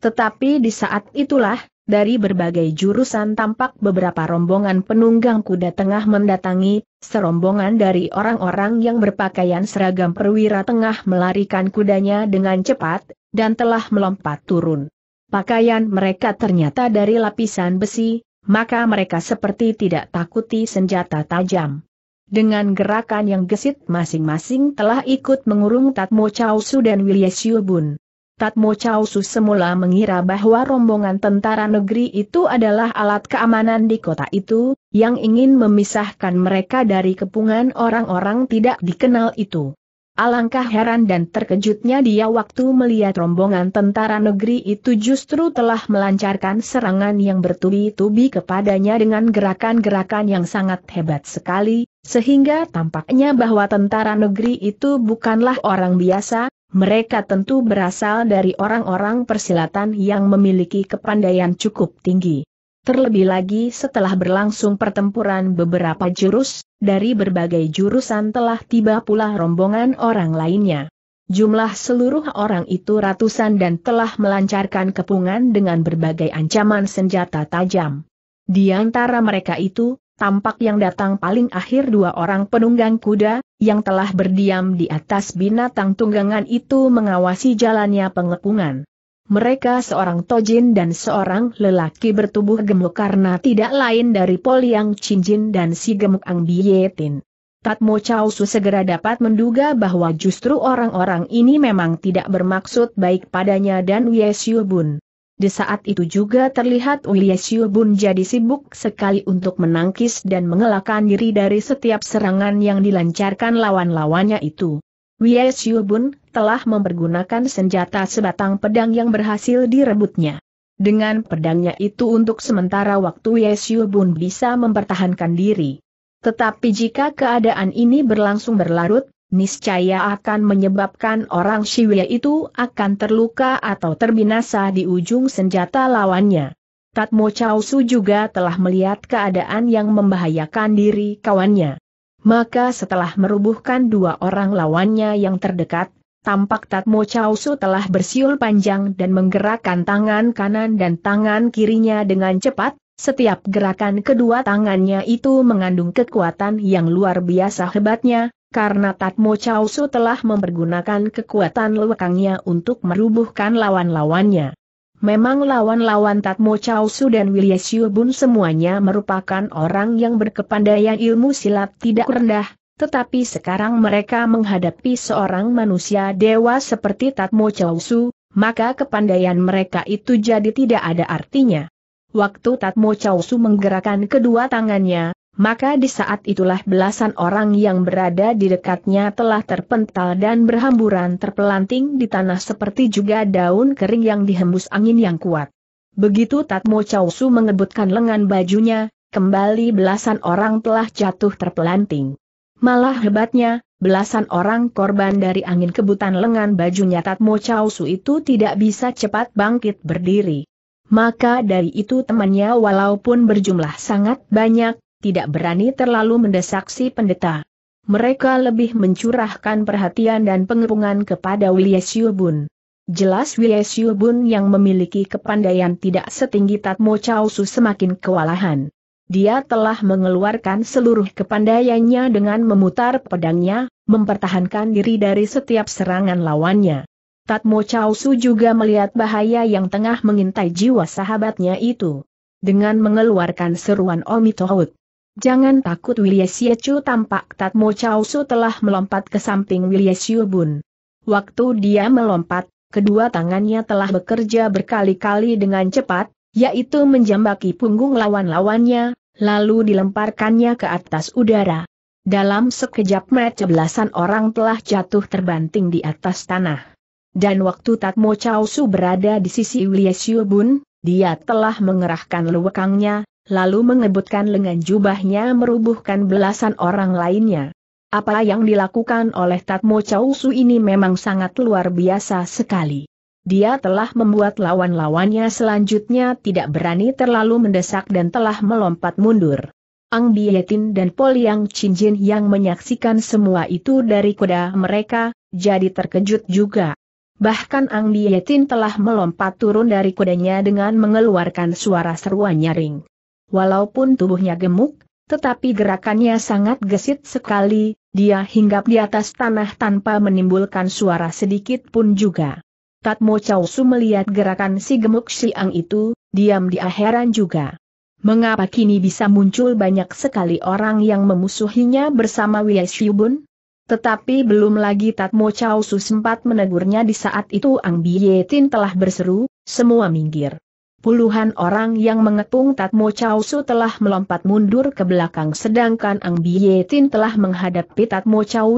Tetapi di saat itulah, dari berbagai jurusan tampak beberapa rombongan penunggang kuda tengah mendatangi Serombongan dari orang-orang yang berpakaian seragam perwira tengah melarikan kudanya dengan cepat, dan telah melompat turun. Pakaian mereka ternyata dari lapisan besi, maka mereka seperti tidak takuti senjata tajam. Dengan gerakan yang gesit masing-masing telah ikut mengurung Tatmo Chausu dan Wilye Bun. Tatmo Chausu semula mengira bahwa rombongan tentara negeri itu adalah alat keamanan di kota itu, yang ingin memisahkan mereka dari kepungan orang-orang tidak dikenal itu. Alangkah heran dan terkejutnya dia waktu melihat rombongan tentara negeri itu justru telah melancarkan serangan yang bertubi-tubi kepadanya dengan gerakan-gerakan yang sangat hebat sekali, sehingga tampaknya bahwa tentara negeri itu bukanlah orang biasa, mereka tentu berasal dari orang-orang persilatan yang memiliki kepandaian cukup tinggi. Terlebih lagi setelah berlangsung pertempuran beberapa jurus, dari berbagai jurusan telah tiba pula rombongan orang lainnya. Jumlah seluruh orang itu ratusan dan telah melancarkan kepungan dengan berbagai ancaman senjata tajam. Di antara mereka itu, tampak yang datang paling akhir dua orang penunggang kuda, yang telah berdiam di atas binatang tunggangan itu mengawasi jalannya pengepungan. Mereka seorang tojin dan seorang lelaki bertubuh gemuk karena tidak lain dari Poliang Cincin dan si gemuk Ang Bietin. Tatmo Chow Su segera dapat menduga bahwa justru orang-orang ini memang tidak bermaksud baik padanya dan Wei Xiu Bun. Di saat itu juga terlihat Ulia Bun jadi sibuk sekali untuk menangkis dan mengelakkan diri dari setiap serangan yang dilancarkan lawan-lawannya itu. Wia Bun telah mempergunakan senjata sebatang pedang yang berhasil direbutnya. Dengan pedangnya itu untuk sementara waktu Wia Bun bisa mempertahankan diri. Tetapi jika keadaan ini berlangsung berlarut, niscaya akan menyebabkan orang Shiwe itu akan terluka atau terbinasa di ujung senjata lawannya. Tatmo Chausu juga telah melihat keadaan yang membahayakan diri kawannya. Maka setelah merubuhkan dua orang lawannya yang terdekat, Tampak Tatmo Chausu telah bersiul panjang dan menggerakkan tangan kanan dan tangan kirinya dengan cepat, setiap gerakan kedua tangannya itu mengandung kekuatan yang luar biasa hebatnya, karena Tatmo Chausu telah mempergunakan kekuatan lewekangnya untuk merubuhkan lawan-lawannya. Memang lawan-lawan Tatmo Chausu dan Wilias Bun semuanya merupakan orang yang berkepandaian ilmu silat tidak rendah, tetapi sekarang mereka menghadapi seorang manusia dewa seperti Tatmo Chausu, maka kepandaian mereka itu jadi tidak ada artinya. Waktu Tatmo Chausu menggerakkan kedua tangannya, maka di saat itulah belasan orang yang berada di dekatnya telah terpental dan berhamburan terpelanting di tanah seperti juga daun kering yang dihembus angin yang kuat. Begitu Tatmo Chausu mengebutkan lengan bajunya, kembali belasan orang telah jatuh terpelanting. Malah hebatnya, belasan orang korban dari angin kebutan lengan bajunya Tatmo Chausu itu tidak bisa cepat bangkit berdiri. Maka dari itu temannya walaupun berjumlah sangat banyak, tidak berani terlalu mendesak si pendeta. Mereka lebih mencurahkan perhatian dan pengepungan kepada Wiesyu Bun. Jelas Wiesyu Bun yang memiliki kepandaian tidak setinggi Tatmo Chausu semakin kewalahan. Dia telah mengeluarkan seluruh kepandaiannya dengan memutar pedangnya, mempertahankan diri dari setiap serangan lawannya. Tatmo Chausu juga melihat bahaya yang tengah mengintai jiwa sahabatnya itu. Dengan mengeluarkan seruan Omitohut, Jangan takut Willie tampak Tatmo Chao Su telah melompat ke samping Willie Bun. Waktu dia melompat, kedua tangannya telah bekerja berkali-kali dengan cepat, yaitu menjambaki punggung lawan-lawannya, lalu dilemparkannya ke atas udara. Dalam sekejap mata belasan orang telah jatuh terbanting di atas tanah. Dan waktu Tatmo Chao Su berada di sisi Willie Bun, dia telah mengerahkan lewekangnya lalu mengebutkan lengan jubahnya merubuhkan belasan orang lainnya. Apa yang dilakukan oleh Tatmo Chausu ini memang sangat luar biasa sekali. Dia telah membuat lawan-lawannya selanjutnya tidak berani terlalu mendesak dan telah melompat mundur. Ang Bietin dan Poliang Chinjin yang menyaksikan semua itu dari kuda mereka, jadi terkejut juga. Bahkan Ang Bietin telah melompat turun dari kudanya dengan mengeluarkan suara seruan nyaring. Walaupun tubuhnya gemuk, tetapi gerakannya sangat gesit sekali, dia hinggap di atas tanah tanpa menimbulkan suara sedikit pun juga. Tatmo Chow Su melihat gerakan si gemuk Siang itu, diam di heran juga. Mengapa kini bisa muncul banyak sekali orang yang memusuhinya bersama Wei Shibun? Tetapi belum lagi Tatmo Chow Su sempat menegurnya di saat itu Ang Bietin telah berseru, semua minggir. Puluhan orang yang mengepung Tatmo Chow telah melompat mundur ke belakang sedangkan Ang Bietin telah menghadapi Tatmo Chow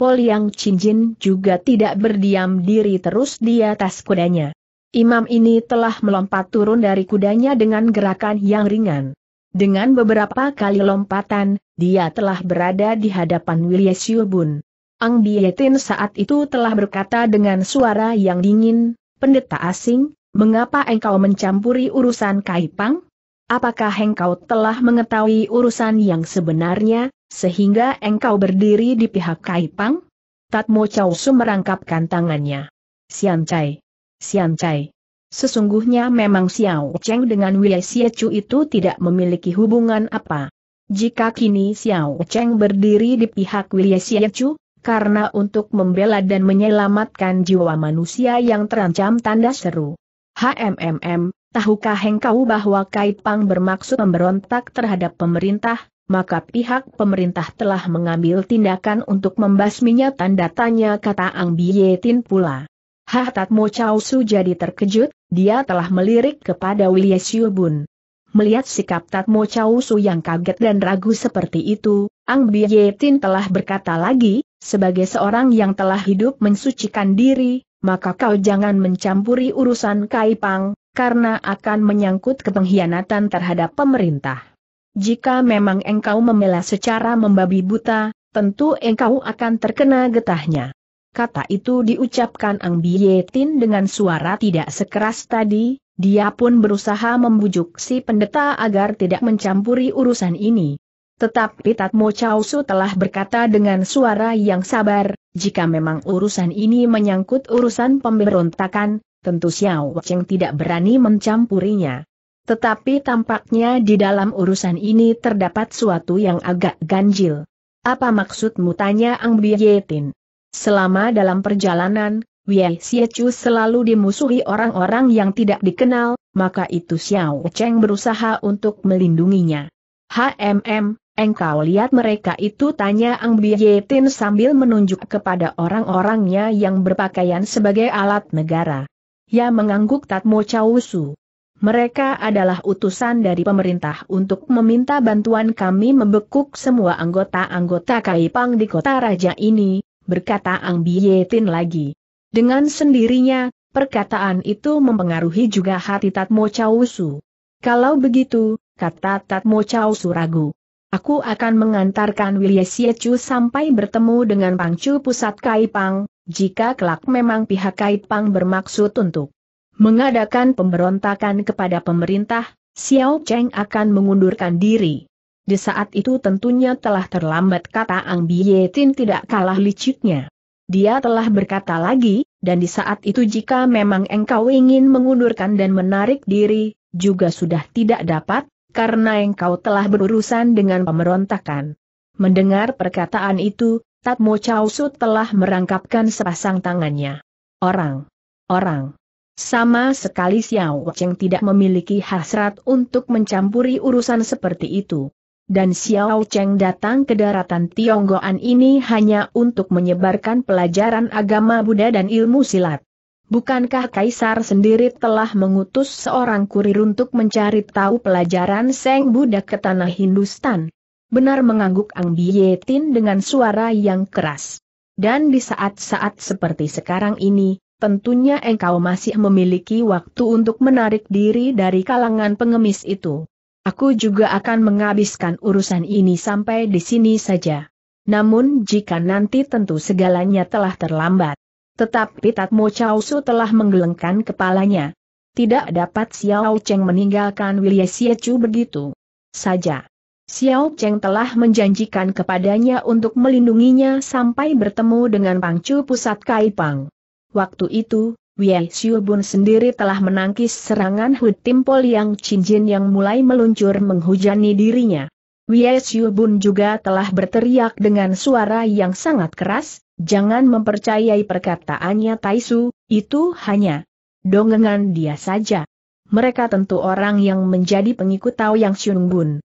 Pol Yang cincin juga tidak berdiam diri terus di atas kudanya. Imam ini telah melompat turun dari kudanya dengan gerakan yang ringan. Dengan beberapa kali lompatan, dia telah berada di hadapan Wilye Siubun. Ang Bietin saat itu telah berkata dengan suara yang dingin, pendeta asing, mengapa engkau mencampuri urusan Kaipang? Apakah engkau telah mengetahui urusan yang sebenarnya, sehingga engkau berdiri di pihak Kaipang? Tatmo Chow Su merangkapkan tangannya. Sian Chai. Sian Chai. Sesungguhnya memang Xiao Cheng dengan Wei Xie Chu itu tidak memiliki hubungan apa. Jika kini Xiao Cheng berdiri di pihak Wei Xie Chu, karena untuk membela dan menyelamatkan jiwa manusia yang terancam tanda seru. HMMM, tahukah engkau bahwa Kaipang bermaksud memberontak terhadap pemerintah, maka pihak pemerintah telah mengambil tindakan untuk membasminya tanda tanya kata Ang Bietin pula. Hatat Mo Chow Su jadi terkejut, dia telah melirik kepada Willie Siu Bun. Melihat sikap Tatmo Chau Su yang kaget dan ragu seperti itu, Ang Bietin telah berkata lagi, sebagai seorang yang telah hidup mensucikan diri, maka kau jangan mencampuri urusan Kaipang, karena akan menyangkut kepengkhianatan terhadap pemerintah. Jika memang engkau memelas secara membabi buta, tentu engkau akan terkena getahnya. Kata itu diucapkan Ang Bietin dengan suara tidak sekeras tadi, dia pun berusaha membujuk si pendeta agar tidak mencampuri urusan ini. Tetapi Tatmo Chausu telah berkata dengan suara yang sabar, jika memang urusan ini menyangkut urusan pemberontakan, tentu Xiao Cheng tidak berani mencampurinya. Tetapi tampaknya di dalam urusan ini terdapat suatu yang agak ganjil. Apa maksudmu tanya Ang Bietin? Selama dalam perjalanan, Wei Xiechu selalu dimusuhi orang-orang yang tidak dikenal, maka itu Xiao Cheng berusaha untuk melindunginya. HMM, Engkau lihat mereka itu tanya Ang Bietin sambil menunjuk kepada orang-orangnya yang berpakaian sebagai alat negara. Ya mengangguk Tatmo Chausu. Mereka adalah utusan dari pemerintah untuk meminta bantuan kami membekuk semua anggota-anggota Kaipang di kota raja ini, berkata Ang Bietin lagi. Dengan sendirinya, perkataan itu mempengaruhi juga hati Tatmo Chausu. Kalau begitu, kata Tatmo Chausu ragu. Aku akan mengantarkan William Siechu sampai bertemu dengan Pangcu Pusat Kaipang, jika kelak memang pihak Kaipang bermaksud untuk mengadakan pemberontakan kepada pemerintah, Xiao Cheng akan mengundurkan diri. Di saat itu tentunya telah terlambat kata Ang Tin tidak kalah liciknya. Dia telah berkata lagi, dan di saat itu jika memang engkau ingin mengundurkan dan menarik diri, juga sudah tidak dapat, karena engkau telah berurusan dengan pemberontakan. Mendengar perkataan itu, Tatmo Chausu telah merangkapkan sepasang tangannya. Orang. Orang. Sama sekali Xiao Cheng tidak memiliki hasrat untuk mencampuri urusan seperti itu. Dan Xiao Cheng datang ke daratan Tionggoan ini hanya untuk menyebarkan pelajaran agama Buddha dan ilmu silat. Bukankah Kaisar sendiri telah mengutus seorang kurir untuk mencari tahu pelajaran Seng Buddha ke tanah Hindustan? Benar mengangguk Ang Bietin dengan suara yang keras. Dan di saat-saat seperti sekarang ini, tentunya engkau masih memiliki waktu untuk menarik diri dari kalangan pengemis itu. Aku juga akan menghabiskan urusan ini sampai di sini saja. Namun jika nanti tentu segalanya telah terlambat. Tetapi Tatmo Chao Su telah menggelengkan kepalanya. Tidak dapat Xiao Cheng meninggalkan Wilye Chu begitu saja. Xiao Cheng telah menjanjikan kepadanya untuk melindunginya sampai bertemu dengan Pangcu pusat Kaipang. Waktu itu, Wei Bun sendiri telah menangkis serangan Hutimpol yang cincin yang mulai meluncur menghujani dirinya. Wei Bun juga telah berteriak dengan suara yang sangat keras, Jangan mempercayai perkataannya Taisu, itu hanya dongengan dia saja. Mereka tentu orang yang menjadi pengikut Tao Yang Xiong Bun.